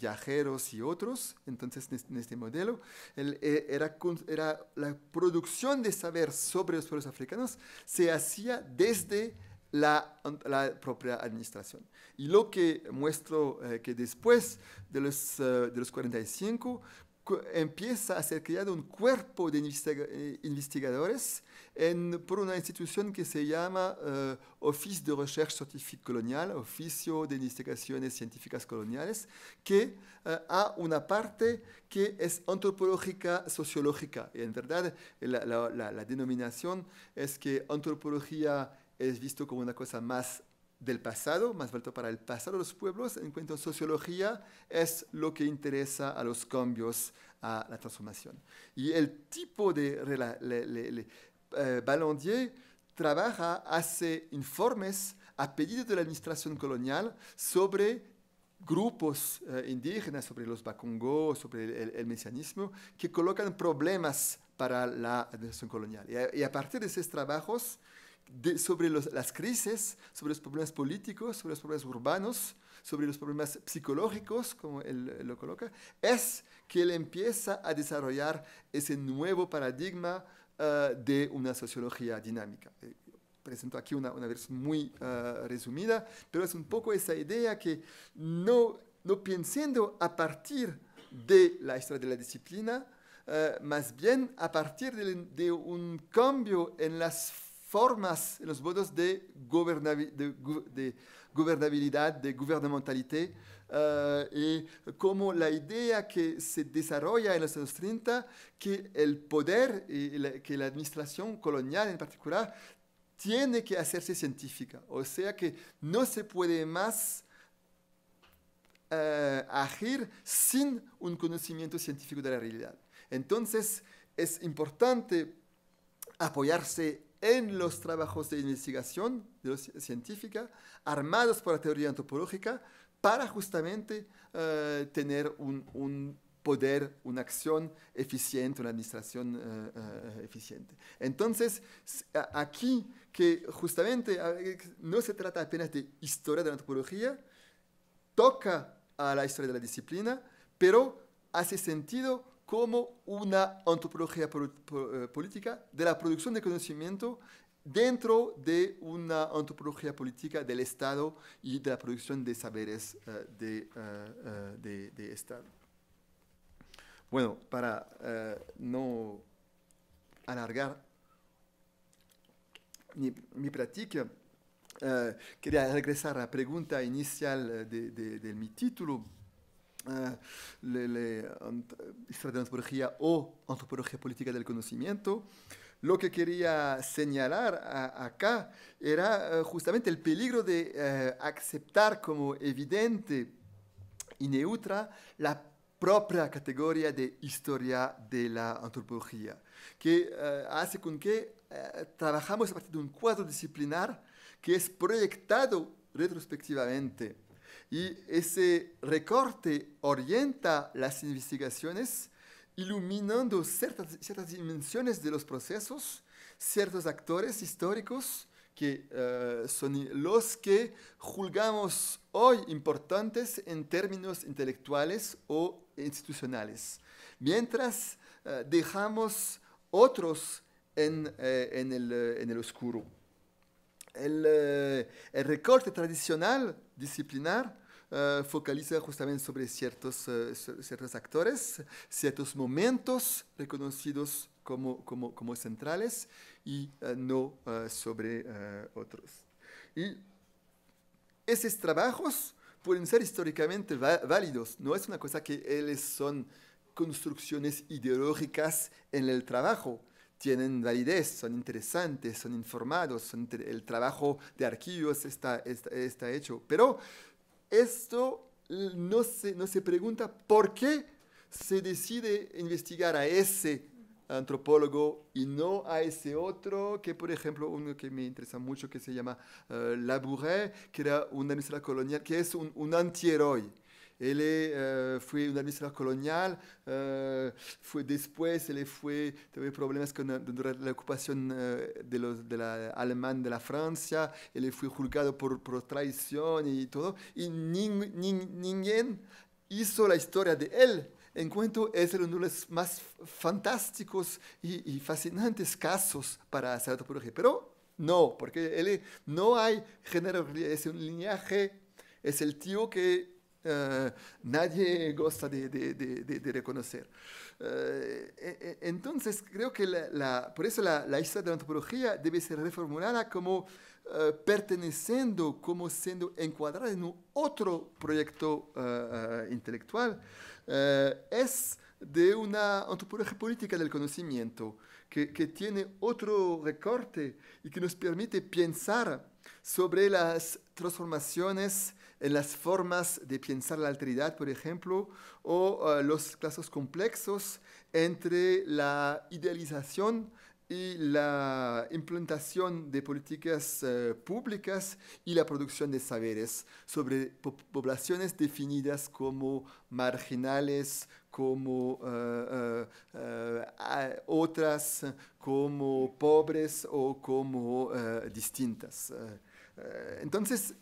viajeros y otros. Entonces, en este modelo, era, la producción de saber sobre los pueblos africanos se hacía desde la, propia administración. Y lo que muestro eh, que después de los, 45 eh, empieza a ser creado un cuerpo de eh, investigadores en, por una institución que se llama Office de Recherche Scientifique Colonial, Oficio de Investigaciones Científicas Coloniales, que ha una parte que es antropológica sociológica. en verdad la denominación es que antropología es visto como una cosa más del pasado, más vuelto para el pasado de los pueblos. En cuanto a sociología, es lo que interesa a los cambios, a la transformación. Y el tipo de... Le, eh, trabaja, hace informes a pedido de la administración colonial sobre grupos eh, indígenas, sobre los Bakongo, sobre el, el, mesianismo, que colocan problemas para la administración colonial. y a partir de esos trabajos sobre las crisis, sobre los problemas políticos, sobre los problemas urbanos, sobre los problemas psicológicos, como él, lo coloca, es que él empieza a desarrollar ese nuevo paradigma ah, de una sociología dinámica. Eh, presento aquí una, una versión muy ah, resumida, pero es un poco esa idea que no, no pensando a partir de la historia de la disciplina, ah, más bien a partir de, de un cambio en las formas formas, en los modos de, de, gobernabilidad, de gubernamentalidad, eh, y como la idea que se desarrolla en los años 30, que el poder, y la, que la administración colonial en particular, tiene que hacerse científica, o sea que no se puede más eh, agir sin un conocimiento científico de la realidad. Entonces, es importante apoyarse en los trabajos de investigación científica, armados por la teoría antropológica, para justamente eh, tener un, poder, una acción eficiente, una administración eh, eh, eficiente. Entonces, aquí que justamente no se trata apenas de historia de la antropología, toca a la historia de la disciplina, pero hace sentido como una antropología eh, política de la producción de conocimiento dentro de una antropología política del Estado y de la producción de saberes eh, eh, de, Estado. Bueno, para no alargar mi, práctica, quería regresar a la pregunta inicial de, de mi título eh, la historia de antropología o antropología política del conocimiento. Lo que quería señalar acá era eh, justamente el peligro de eh, aceptar como evidente y neutra la propia categoría de historia de la antropología, que hace con que trabajamos a partir de un cuadro disciplinar que es proyectado retrospectivamente y ese recorte orienta las investigaciones iluminando ciertas, dimensiones de los procesos, ciertos actores históricos que eh, son los que juzgamos hoy importantes en términos intelectuales o institucionales, mientras eh, dejamos otros en eh, el oscuro. Eh, el, recorte tradicional disciplinar eh, focaliza justamente sobre eh, ciertos, actores, ciertos momentos reconocidos como, centrales y no sobre otros. Y esos trabajos pueden ser históricamente válidos, no es una cosa que ellos son construcciones ideológicas en el trabajo, tienen validez, son interesantes, son informados, el trabajo de archivos está, está, hecho. Pero esto no se, no se pregunta por qué se decide investigar a ese antropólogo y no a ese otro, que por ejemplo uno que me interesa mucho que se llama uh, que era una colonial, que es un, un antihéroe él euh, euh, fue un administrador colonial, fue él depois fue problemas con eh, la ocupación eh, de, los, de la Alemania, de la Francia, él fue juzgado por, por y y y y ning hizo la historia de en cuanto es uno de los más fantásticos y, fascinantes casos para hacer antropología. Pero no, porque él, no hay género, es un linaje, es el tío que eh, nadie gosta de, reconocer. Eh, e, e, entonces, creo que la, por eso la, historia de la antropología debe ser reformulada como eh, perteneciendo, como siendo encuadrada en otro proyecto intelectual. es de una antropología política del conocimiento que, que, tiene otro recorte y que nos permite pensar sobre las transformaciones en las formas de pensar la alteridad, por ejemplo, o eh, los casos complejos entre la idealización y la implantación de políticas eh, públicas y la producción de saberes sobre poblaciones definidas como marginales, como eh, otras, como pobres o como distintas. entonces,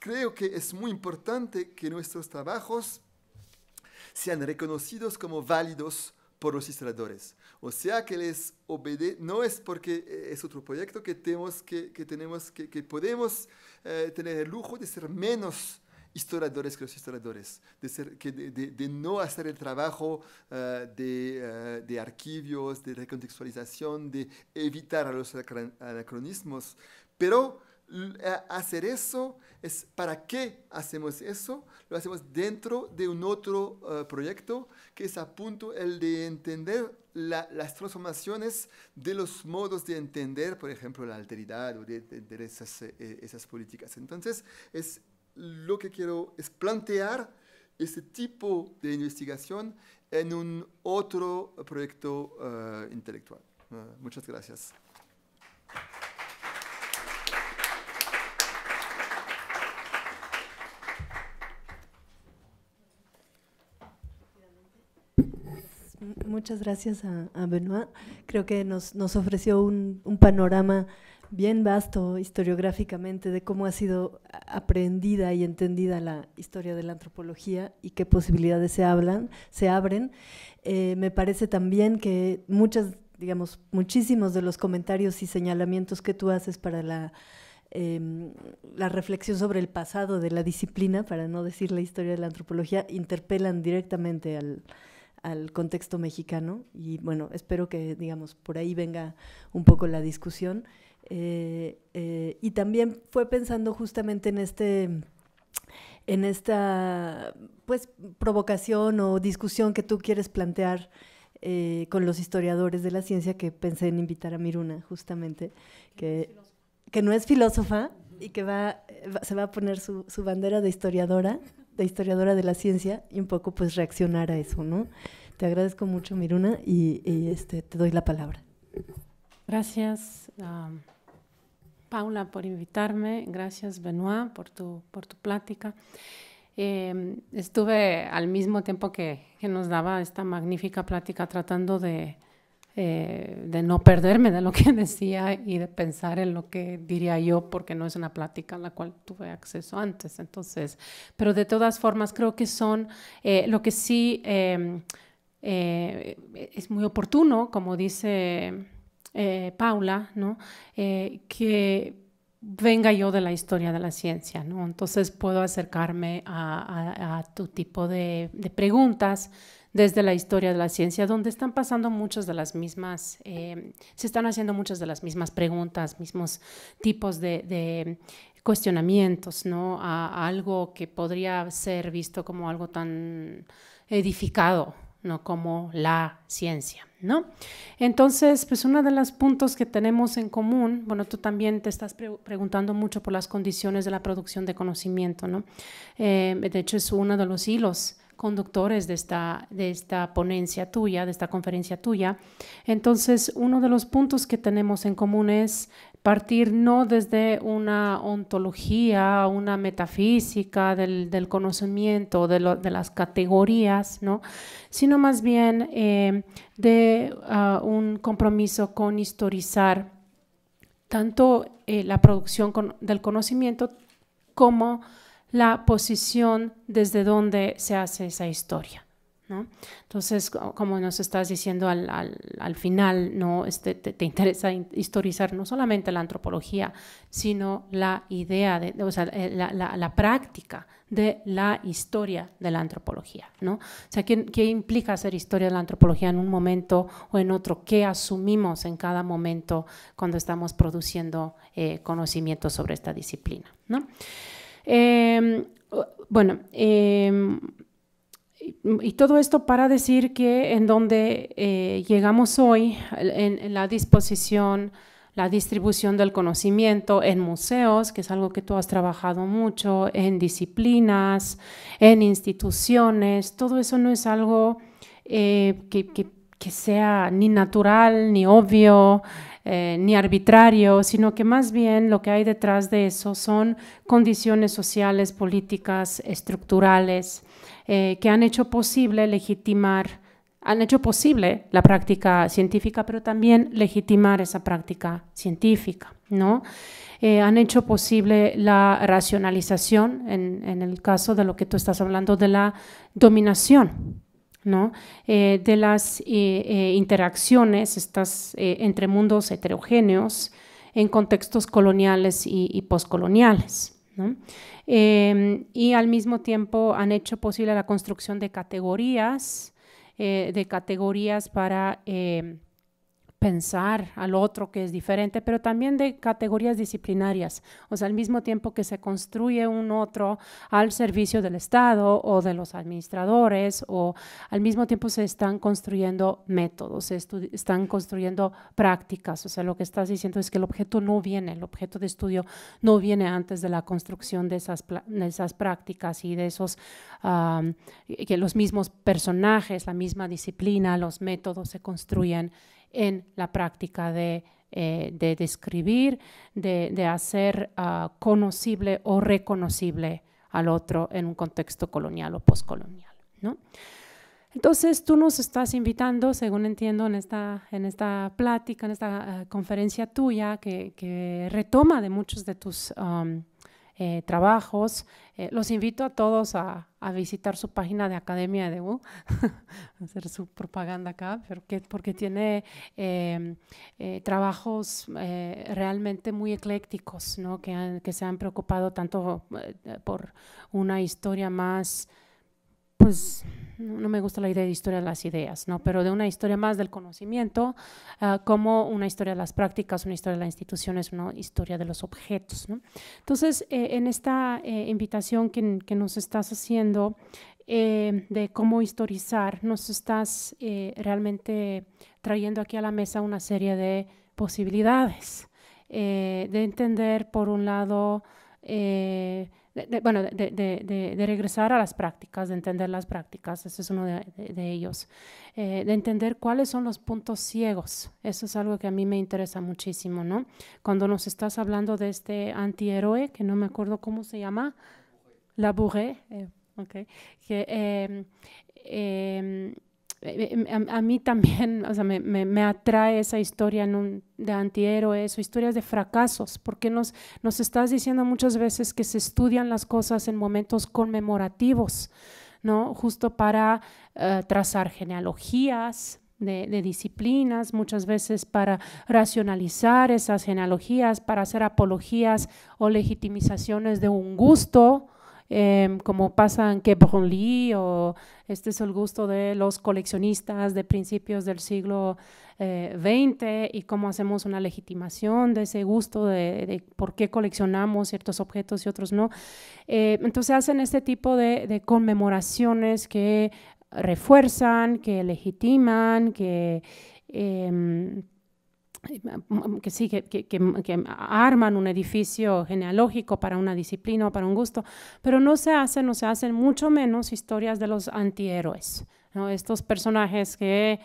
creo que es muy importante que nuestros trabajos sean reconocidos como válidos por los historiadores. O sea que les obede, no es porque eh, es otro proyecto que, tenemos que, que tenemos, que, que podemos eh, tener el lujo de ser menos historiadores que los historiadores, de, ser, que de, no hacer el trabajo eh, de, de, archivos, de recontextualización, de evitar a los anacronismos, pero hacer eso, es para qué hacemos eso, lo hacemos dentro de un otro eh, proyecto que es a punto el de entender las transformaciones de los modos de entender, por ejemplo, la alteridad o de entender eh, esas, políticas. Entonces, es lo que quiero es plantear ese tipo de investigación en un otro proyecto eh, intelectual. muchas gracias. Muchas gracias a, Benoit. Creo que nos, nos ofreció un, panorama bien vasto historiográficamente de cómo ha sido aprendida y entendida la historia de la antropología y qué posibilidades se, hablan, se abren. Eh, me parece también que muchas, digamos, muchísimos de los comentarios y señalamientos que tú haces para la em, la reflexión sobre el pasado de la disciplina, para no decir la historia de la antropología, interpelan directamente al, al contexto mexicano y bueno, espero que digamos por ahí venga un poco la discusión. Eh, eh, y también fue pensando justamente en este en esta pues provocación o discusión que tú quieres plantear eh, con los historiadores de la ciencia que pensé en invitar a Miruna justamente que, que no es filósofa y que va, se va a poner su, su bandera de historiadora la historiadora de la ciencia y un poco pues reaccionar a eso, ¿no? Te agradezco mucho, Miruna, y, este, te doy la palabra. Gracias, um, Paula, por invitarme. Gracias, Benoit, por tu, por tu plática. Em, estuve al mismo tiempo que nos daba esta magnífica plática tratando de eh, de no perderme de lo que [laughs] decía y de pensar en lo que diría yo, porque no es una plática a la cual tuve acceso antes. Entonces, pero de todas formas, creo que son eh, lo que sí em, eh, es muy oportuno, como dice Paula, que venga yo de la historia de la ciencia, Entonces puedo acercarme a, tu tipo de preguntas, desde la historia de la ciencia, donde están pasando muchas de las mismas, eh, se están haciendo muchas de las mismas preguntas, mismos tipos de, cuestionamientos, ¿no? A, algo que podría ser visto como algo tan edificado, ¿no? Como la ciencia, ¿no? Entonces, pues uno de los puntos que tenemos en común, bueno, tú también te estás preguntando mucho por las condiciones de la producción de conocimiento, ¿no? Eh, de hecho, es uno de los hilos conductores de esta, de esta ponencia tuya, de esta conferencia tuya. Entonces, uno de los puntos que tenemos en común es partir no desde una ontología, una metafísica del, conocimiento, de, las categorías, ¿no? sino más bien eh, de ah, un compromiso con historizar tanto eh, la producción del conocimiento como la posición desde donde se hace esa historia. ¿no? Entonces, como nos estás diciendo al, final, ¿no? Este, te, interesa historizar no solamente la antropología, sino la idea, de, o sea, eh, la, práctica de la historia de la antropología. ¿no? O sea, ¿qué, implica hacer historia de la antropología en un momento o en otro? ¿Qué asumimos en cada momento cuando estamos produciendo eh, conocimiento sobre esta disciplina? ¿no? Em, bueno, em, y todo esto para decir que en donde eh, llegamos hoy, en, la disposición, la distribución del conocimiento en museos, que es algo que tú has trabajado mucho, en disciplinas, en instituciones, todo eso no es algo eh, que sea ni natural ni obvio. Eh, ni arbitrario, sino que más bien lo que hay detrás de eso son condiciones sociales, políticas, estructurales, eh, que han hecho posible legitimar han hecho posible la práctica científica, pero también legitimar esa práctica científica, ¿no? Eh, han hecho posible la racionalización, en el caso de lo que tú estás hablando, de la dominación, ¿no? Eh, de las eh, eh, interacciones estas, entre mundos heterogéneos en contextos coloniales y, postcoloniales. poscoloniales. Em, y al mismo tiempo han hecho posible la construcción de categorías, de categorías para em, pensar al otro que es diferente, pero también de categorías disciplinarias, o sea, al mismo tiempo que se construye un otro al servicio del Estado o de los administradores, o al mismo tiempo se están construyendo métodos, se están construyendo prácticas, o sea, lo que estás diciendo es que el objeto no viene, el objeto de estudio no viene antes de la construcción de esas, prácticas y de esos, que los mismos personajes, la misma disciplina, los métodos se construyen en la práctica de, eh, describir, de, hacer ah, conocible o reconocible al otro en un contexto colonial o postcolonial. Entonces tú nos estás invitando, según entiendo, en esta, en esta plática, en esta ah, conferencia tuya, que, retoma de muchos de tus eh, trabajos. Eh, los invito a todos a, visitar su página de Academia de U, [laughs] hacer su propaganda acá, porque, porque tiene em, eh, trabajos realmente muy eclécticos, ¿no? que, que se han preocupado tanto por una historia más, pues no me gusta la idea de historia de las ideas, ¿no? pero de una historia más del conocimiento, ah, como una historia de las prácticas, una historia de las instituciones, una historia de los objetos. Entonces, eh, en esta eh, invitación que, nos estás haciendo eh, de cómo historizar, nos estás realmente trayendo aquí a la mesa una serie de posibilidades de entender, por un lado, bueno, de, regresar a las prácticas, de entender las prácticas, ese es uno de, ellos, eh, de entender cuáles son los puntos ciegos, eso es algo que a mí me interesa muchísimo, ¿no? Cuando nos estás hablando de este antihéroe, que no me acuerdo cómo se llama, La Bourrée, eh, que... Eh, em, eh, eh, em, a, mí también, me, atrae esa historia de antihéroes o historias de fracasos, porque nos, estás diciendo muchas veces que se estudian las cosas en momentos conmemorativos, ¿no? Justo para eh, trazar genealogías, de, de, disciplinas, muchas veces para racionalizar esas genealogías, para hacer apologías o legitimizaciones de un gusto, eh, como pasa en Lee, o este es el gusto de los coleccionistas de principios del siglo XX eh, y cómo hacemos una legitimación de ese gusto, de, por qué coleccionamos ciertos objetos y otros no. Eh, entonces hacen este tipo de, conmemoraciones que refuerzan, que legitiman, que... Em, que sí, que, que, arman un edificio genealógico para una disciplina o para un gusto, pero no se hacen, no se hacen mucho menos historias de los antihéroes, ¿no? estos personajes que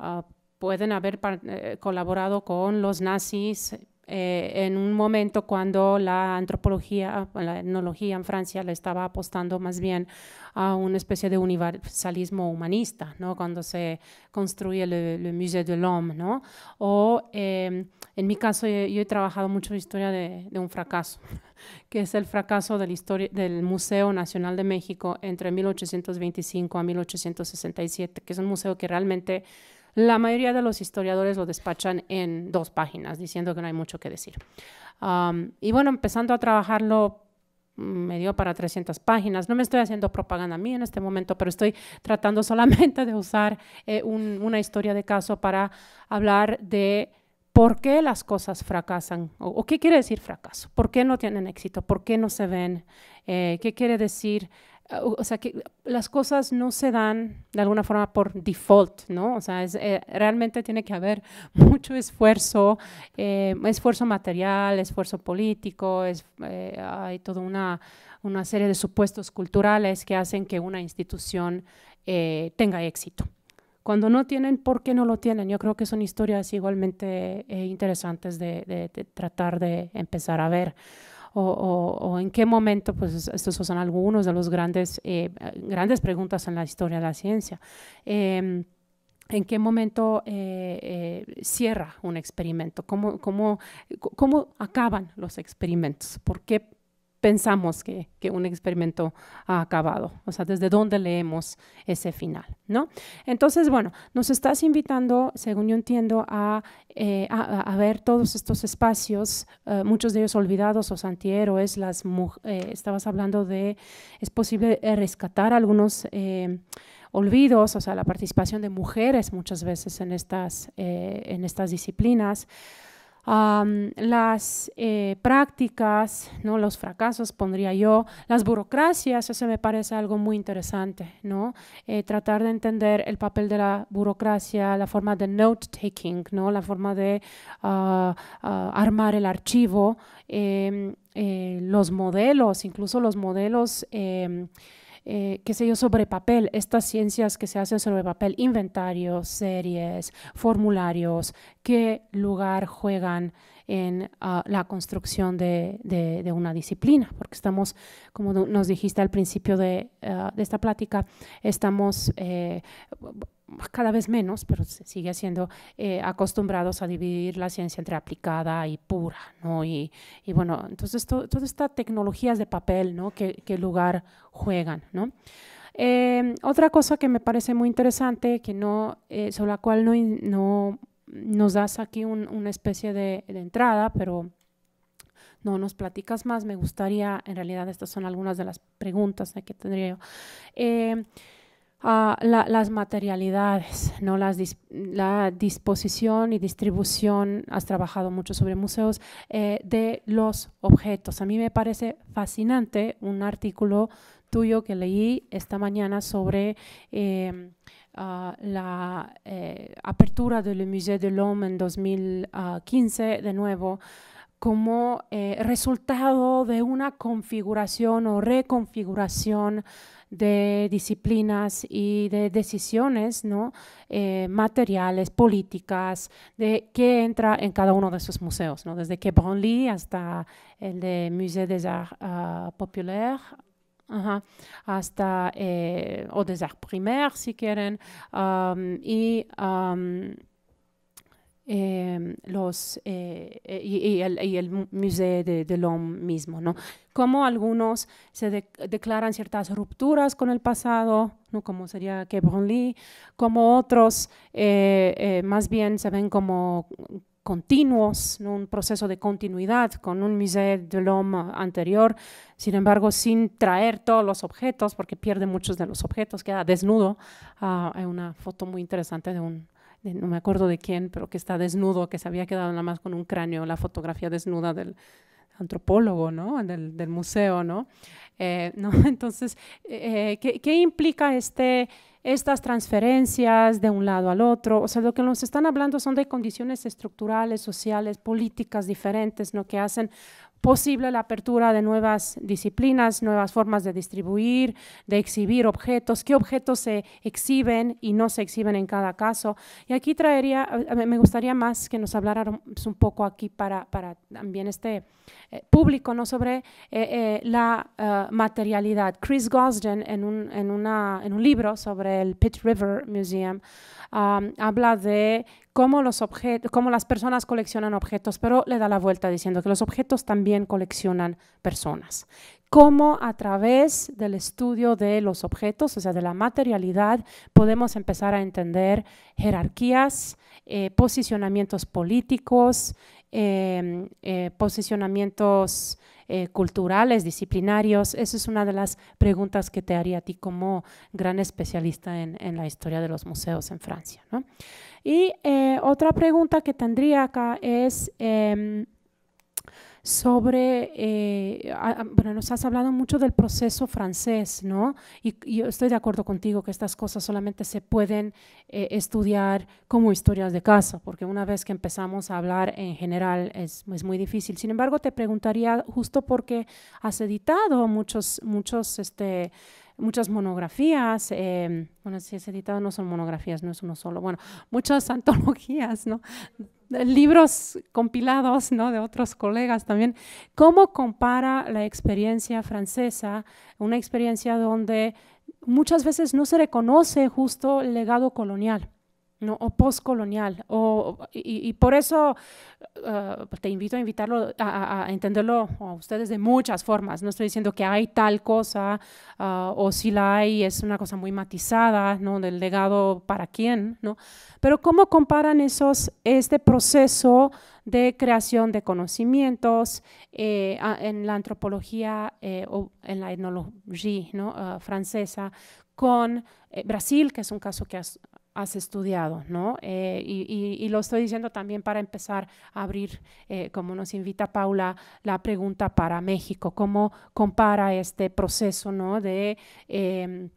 ah, pueden haber eh, colaborado con los nazis eh, en un momento cuando la antropología, la etnología en Francia le estaba apostando más bien a una especie de universalismo humanista, ¿no? cuando se construye el Museo de l'Homme. ¿no? O em, en mi caso, yo, he trabajado mucho la historia de, un fracaso, [laughs] que es el fracaso de la historia, del Museo Nacional de México entre 1825 a 1867, que es un museo que realmente la mayoría de los historiadores lo despachan en dos páginas, diciendo que no hay mucho que decir. y bueno, empezando a trabajarlo me dio para 300 páginas. No me estoy haciendo propaganda a mí en este momento, pero estoy tratando solamente de usar eh, una historia de caso para hablar de por qué las cosas fracasan o, qué quiere decir fracaso, por qué no tienen éxito, por qué no se ven, eh, qué quiere decir Ah, o sea, que las cosas no se dan de alguna forma por default, ¿no? O sea, eh, realmente tiene que haber [laughs] mucho esfuerzo, eh, esfuerzo material, esfuerzo político, es, eh, hay toda una, una, serie de supuestos culturales que hacen que una institución tenga éxito. Cuando no tienen, ¿por qué no lo tienen? Yo creo que son historias igualmente interesantes de tratar de empezar a ver o, en qué momento, pues estos son algunos de los grandes, eh, grandes preguntas en la historia de la ciencia. Em, ¿En qué momento eh, eh, cierra un experimento? ¿Cómo, cómo, ¿Cómo acaban los experimentos? ¿Por qué pensamos que, un experimento ha acabado, o sea, desde dónde leemos ese final, ¿no? Entonces, bueno, nos estás invitando, según yo entiendo, a, eh, ver todos estos espacios, eh, muchos de ellos olvidados, o es las eh, estabas hablando de, es posible rescatar algunos olvidos, o sea, la participación de mujeres muchas veces en estas, en estas disciplinas las eh, prácticas, ¿no? los fracasos, pondría yo, las burocracias, eso me parece algo muy interesante, ¿no? Eh, tratar de entender el papel de la burocracia, la forma de note-taking, ¿no? la forma de ah, ah, armar el archivo, em, eh, los modelos, incluso los modelos em, eh, qué sé yo, sobre papel, estas ciencias que se hacen sobre papel, inventarios, series, formularios, qué lugar juegan en ah, la construcción de, de, una disciplina, porque estamos, como nos dijiste al principio de, ah, esta plática, estamos... Eh, cada vez menos, pero sigue siendo eh, acostumbrados a dividir la ciencia entre aplicada y pura, ¿no? Y, y bueno, entonces toda todas estas tecnologías de papel, ¿no? ¿Qué, lugar juegan, ¿no? Eh, otra cosa que me parece muy interesante, que no, sobre la cual no, no nos das aquí una especie de, entrada, pero no nos platicas más. Me gustaría, en realidad, estas son algunas de las preguntas que tendría yo. Eh, ah, las materialidades, ¿no? Las la disposición y distribución, has trabajado mucho sobre museos, eh, de los objetos. A mí me parece fascinante un artículo tuyo que leí esta mañana sobre eh, Ah, la eh, apertura del Museo de l'Homme en 2015, de nuevo, como eh, resultado de una configuración o reconfiguración de disciplinas y de decisiones ¿no? Eh, materiales, políticas, de qué entra en cada uno de esos museos, ¿no? desde que Lee hasta el de Musée des Arts ah, Populaires hasta eh, o si quieren y em, los eh, y, el, museo de, l'homme mismo como algunos se declaran ciertas rupturas con el pasado no como sería que Lee, como otros eh, eh, más bien se ven como continuos, un proceso de continuidad con un museo de l'Homme anterior, sin embargo, sin traer todos los objetos, porque pierde muchos de los objetos, queda desnudo. Ah, hay una foto muy interesante de un, no me acuerdo de quién, pero que está desnudo, que se había quedado nada más con un cráneo, la fotografía desnuda del, antropólogo, ¿no? Del, museo, ¿no? Eh, [laughs] ¿no? Entonces, eh, eh, ¿qué, ¿qué, implica este, estas transferencias de un lado al otro. O sea, lo que nos están hablando son de condiciones estructurales, sociales, políticas diferentes, ¿no? que hacen posible la apertura de nuevas disciplinas, nuevas formas de distribuir, de exhibir objetos, qué objetos se exhiben y no se exhiben en cada caso. Y aquí traería, me gustaría más que nos hablaran un poco aquí para, también este eh, público, ¿no? sobre eh, eh, la materialidad. Chris Gosden, en un, una, en un libro sobre el Pitt River Museum, um, habla de cómo, las personas coleccionan objetos, pero le da la vuelta diciendo que los objetos también coleccionan personas. Cómo a través del estudio de los objetos, o sea, de la materialidad, podemos empezar a entender jerarquías, eh, posicionamientos políticos, em, eh, posicionamientos eh, culturales, disciplinarios? Esa es una de las preguntas que te haría a ti como gran especialista en, la historia de los museos en Francia. Y eh, otra pregunta que tendría acá es... Em, sobre, eh, bueno, nos has hablado mucho del proceso francés, ¿no? Y, yo estoy de acuerdo contigo que estas cosas solamente se pueden eh, estudiar como historias de casa, porque una vez que empezamos a hablar en general es, muy difícil. Sin embargo, te preguntaría, justo porque has editado muchos, muchos, este, muchas monografías, em, bueno, si has editado no son monografías, no es uno solo, bueno, muchas [laughs] antologías, ¿no? libros compilados ¿no? de otros colegas también, cómo compara la experiencia francesa, una experiencia donde muchas veces no se reconoce justo el legado colonial. ¿no? o postcolonial. y, por eso eh, te invito a invitarlo a, entenderlo a ustedes de muchas formas. No estoy diciendo que hay tal cosa eh, o si la hay es una cosa muy matizada, ¿no? del legado para quién. ¿no? Pero cómo comparan esos, este proceso de creación de conocimientos eh, en la antropología o en la etnología francesa con Brasil, que es un caso que has has estudiado, ¿no? Eh, y, lo estoy diciendo también para empezar a abrir, eh, como nos invita Paula, la pregunta para México, cómo compara este proceso, ¿no? De em,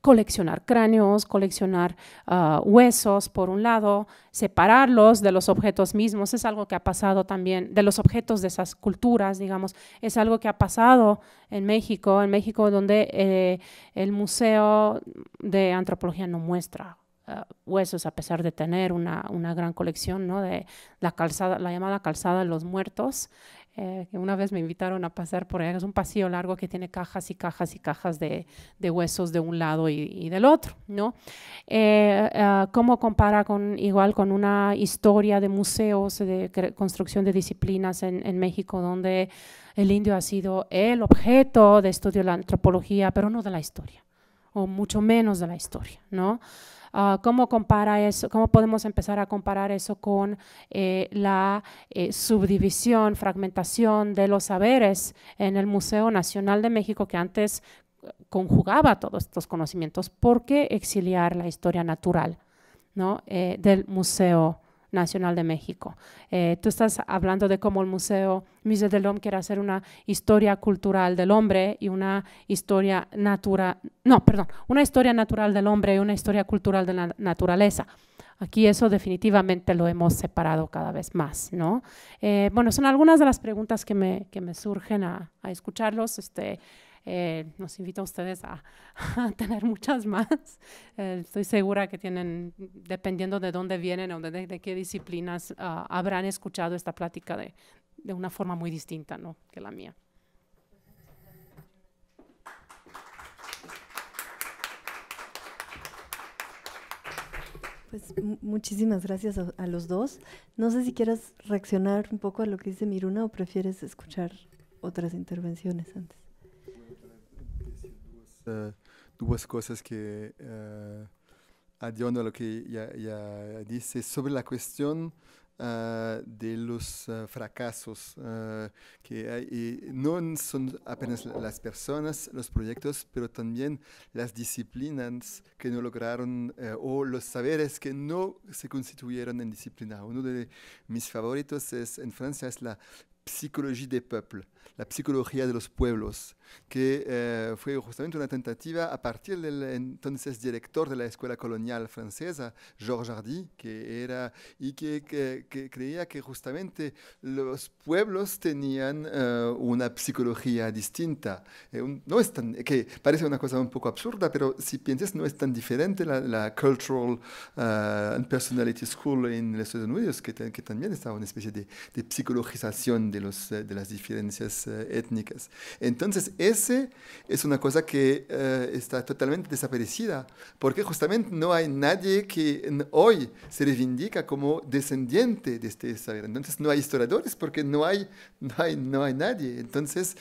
coleccionar cráneos, coleccionar ah, huesos, por un lado, separarlos de los objetos mismos, es algo que ha pasado también, de los objetos de esas culturas, digamos, es algo que ha pasado en México, en México donde eh, el Museo de Antropología no muestra Ah, huesos, a pesar de tener una, gran colección ¿no? de la calzada, la llamada calzada de los muertos, eh, que una vez me invitaron a pasar por ella, es un pasillo largo que tiene cajas y cajas y cajas de, huesos de un lado y, del otro, ¿no? Eh, ah, ¿Cómo compara con, igual con una historia de museos, de construcción de disciplinas en, México, donde el indio ha sido el objeto de estudio de la antropología, pero no de la historia, o mucho menos de la historia, ¿no? Ah, ¿Cómo compara eso? ¿Cómo podemos empezar a comparar eso con eh, la eh, subdivisión, fragmentación de los saberes en el Museo Nacional de México que antes eh, conjugaba todos estos conocimientos? ¿Por qué exiliar la historia natural del Museo Nacional de México. Eh, tú estás hablando de cómo el Museo, Museo del Hombre quiere hacer una historia cultural del hombre y una historia natural, no, perdón, una historia natural del hombre y una historia cultural de la naturaleza. Aquí eso definitivamente lo hemos separado cada vez más, ¿no? Eh, bueno, son algunas de las preguntas que me, que me surgen a, a escucharlos. Este, eh, nos invito a ustedes [laughs] a, tener muchas más. [laughs] Eh, estoy segura que tienen, dependiendo de dónde vienen o de, qué disciplinas, ah, habrán escuchado esta plática de, una forma muy distinta ¿no? que la mía. Pues muchísimas gracias a, los dos. No sé si quieres reaccionar un poco a lo que dice Miruna o prefieres escuchar otras intervenciones antes dos cosas que uh, a lo que ya, dice sobre la cuestión ah, de los ah, fracasos, ah, que no son apenas las personas, los proyectos, pero también las disciplinas que no lograron eh, o los saberes que no se constituyeron en disciplina. Uno de mis favoritos es en Francia es la Psicología de pueblo, la psicología de los pueblos, que eh, fue justamente una tentativa a partir del entonces director de la escuela colonial francesa, Georges Hardy, que era y que, creía que justamente los pueblos tenían eh, una psicología distinta. Eh, no es tan, que parece una cosa un poco absurda, pero si piensas no es tan diferente la, Cultural Personality School en los Estados Unidos, que, también estaba una especie de, de psicologización eh, de, las diferencias eh, étnicas. Entonces, ese es una cosa que eh, está totalmente desaparecida, porque justamente no hay nadie que hoy se reivindica como descendiente de este saber. Entonces, no hay historiadores porque no hay, hay, nadie. Entonces,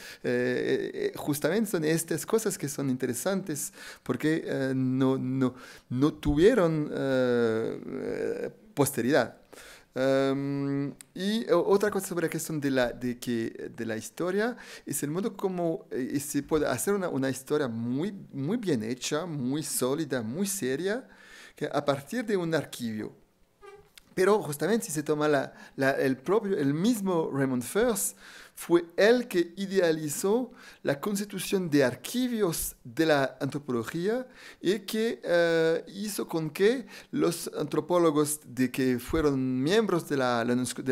justamente son estas cosas que son interesantes, porque no, no, no tuvieron posteridad. Em, y otra cosa sobre la cuestión de la, de que, de la historia es el modo como eh, se puede hacer una, una, historia muy, muy bien hecha, muy sólida, muy seria, que a partir de un archivo. Pero justamente si se toma la, la, el, propio, el mismo Raymond first, fue él que idealizó la constitución de archivos de la antropología y que eh, hizo con que los antropólogos de que fueron miembros del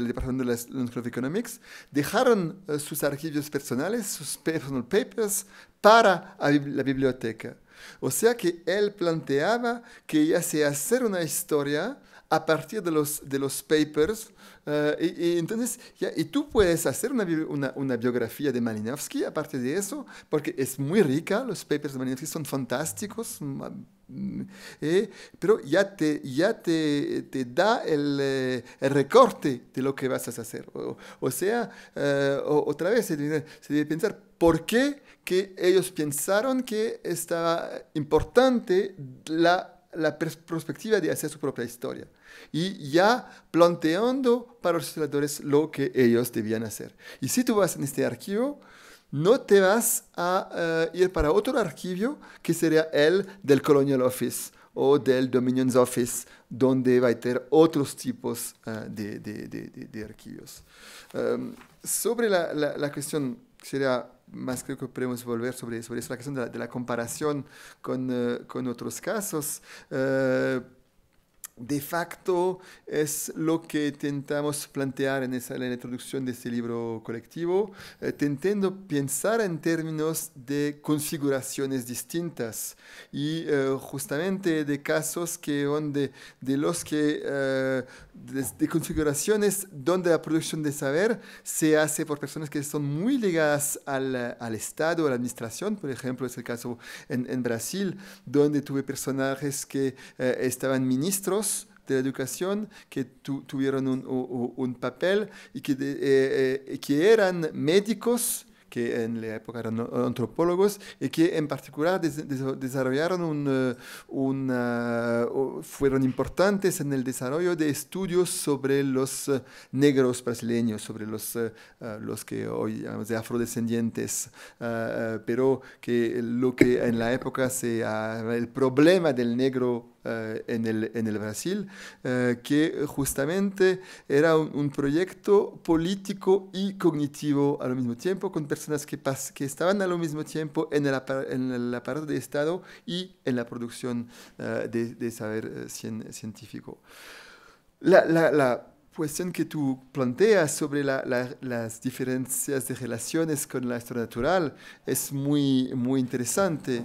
Departamento de la Economics dejaron eh, sus archivos personales, sus personal papers, para la biblioteca. O sea que él planteaba que ya sea hacer una historia, a partir de los, de los papers. Eh, y, entonces, y tú puedes hacer una, una, biografía de Malinowski a partir de eso, porque es muy rica, los papers de Malinowski son fantásticos, mm, eh, pero ya te, ya te, te da el, eh, el, recorte de lo que vas a hacer. O, sea, otra vez se debe, pensar por qué que ellos pensaron que estaba importante la la perspectiva de hacer su propia historia y ya planteando para los historiadores lo que ellos debían hacer. Y si tú vas en este archivo, no te vas a eh, ir para otro archivo que sería el del Colonial Office o del Dominions Office, donde va a tener otros tipos eh, de, de, de, archivos. Em, sobre la, la, la cuestión, sería más creo que podemos volver sobre, sobre eso, la cuestión de la, comparación con, eh, con, otros casos de facto es lo que intentamos plantear en, la introducción de este libro colectivo, eh, intentando pensar en términos de configuraciones distintas y eh, justamente de casos que de, los que, eh, configuraciones donde la producción de saber se hace por personas que son muy ligadas al, al Estado, a la administración, por ejemplo, es el caso en Brasil, donde tuve personajes que estaban ministros, de la educación que tuvieron un, papel y eh, eh, que, eran médicos que en la época eran antropólogos y que en particular desarrollaron un, eh, fueron importantes en el desarrollo de estudios sobre los negros brasileños, sobre los, los que hoy llamamos afrodescendientes, pero que lo que en la época se ah, el problema del negro eh, en el, en, el, Brasil, eh, que justamente era un, proyecto político y cognitivo al mismo tiempo, con personas que, pas que estaban al mismo tiempo en el, en la aparato de Estado y en la producción eh, de, de, saber científico. la, la, cuestión que tú planteas sobre las diferencias de relaciones con la historia natural es muy, muy interesante.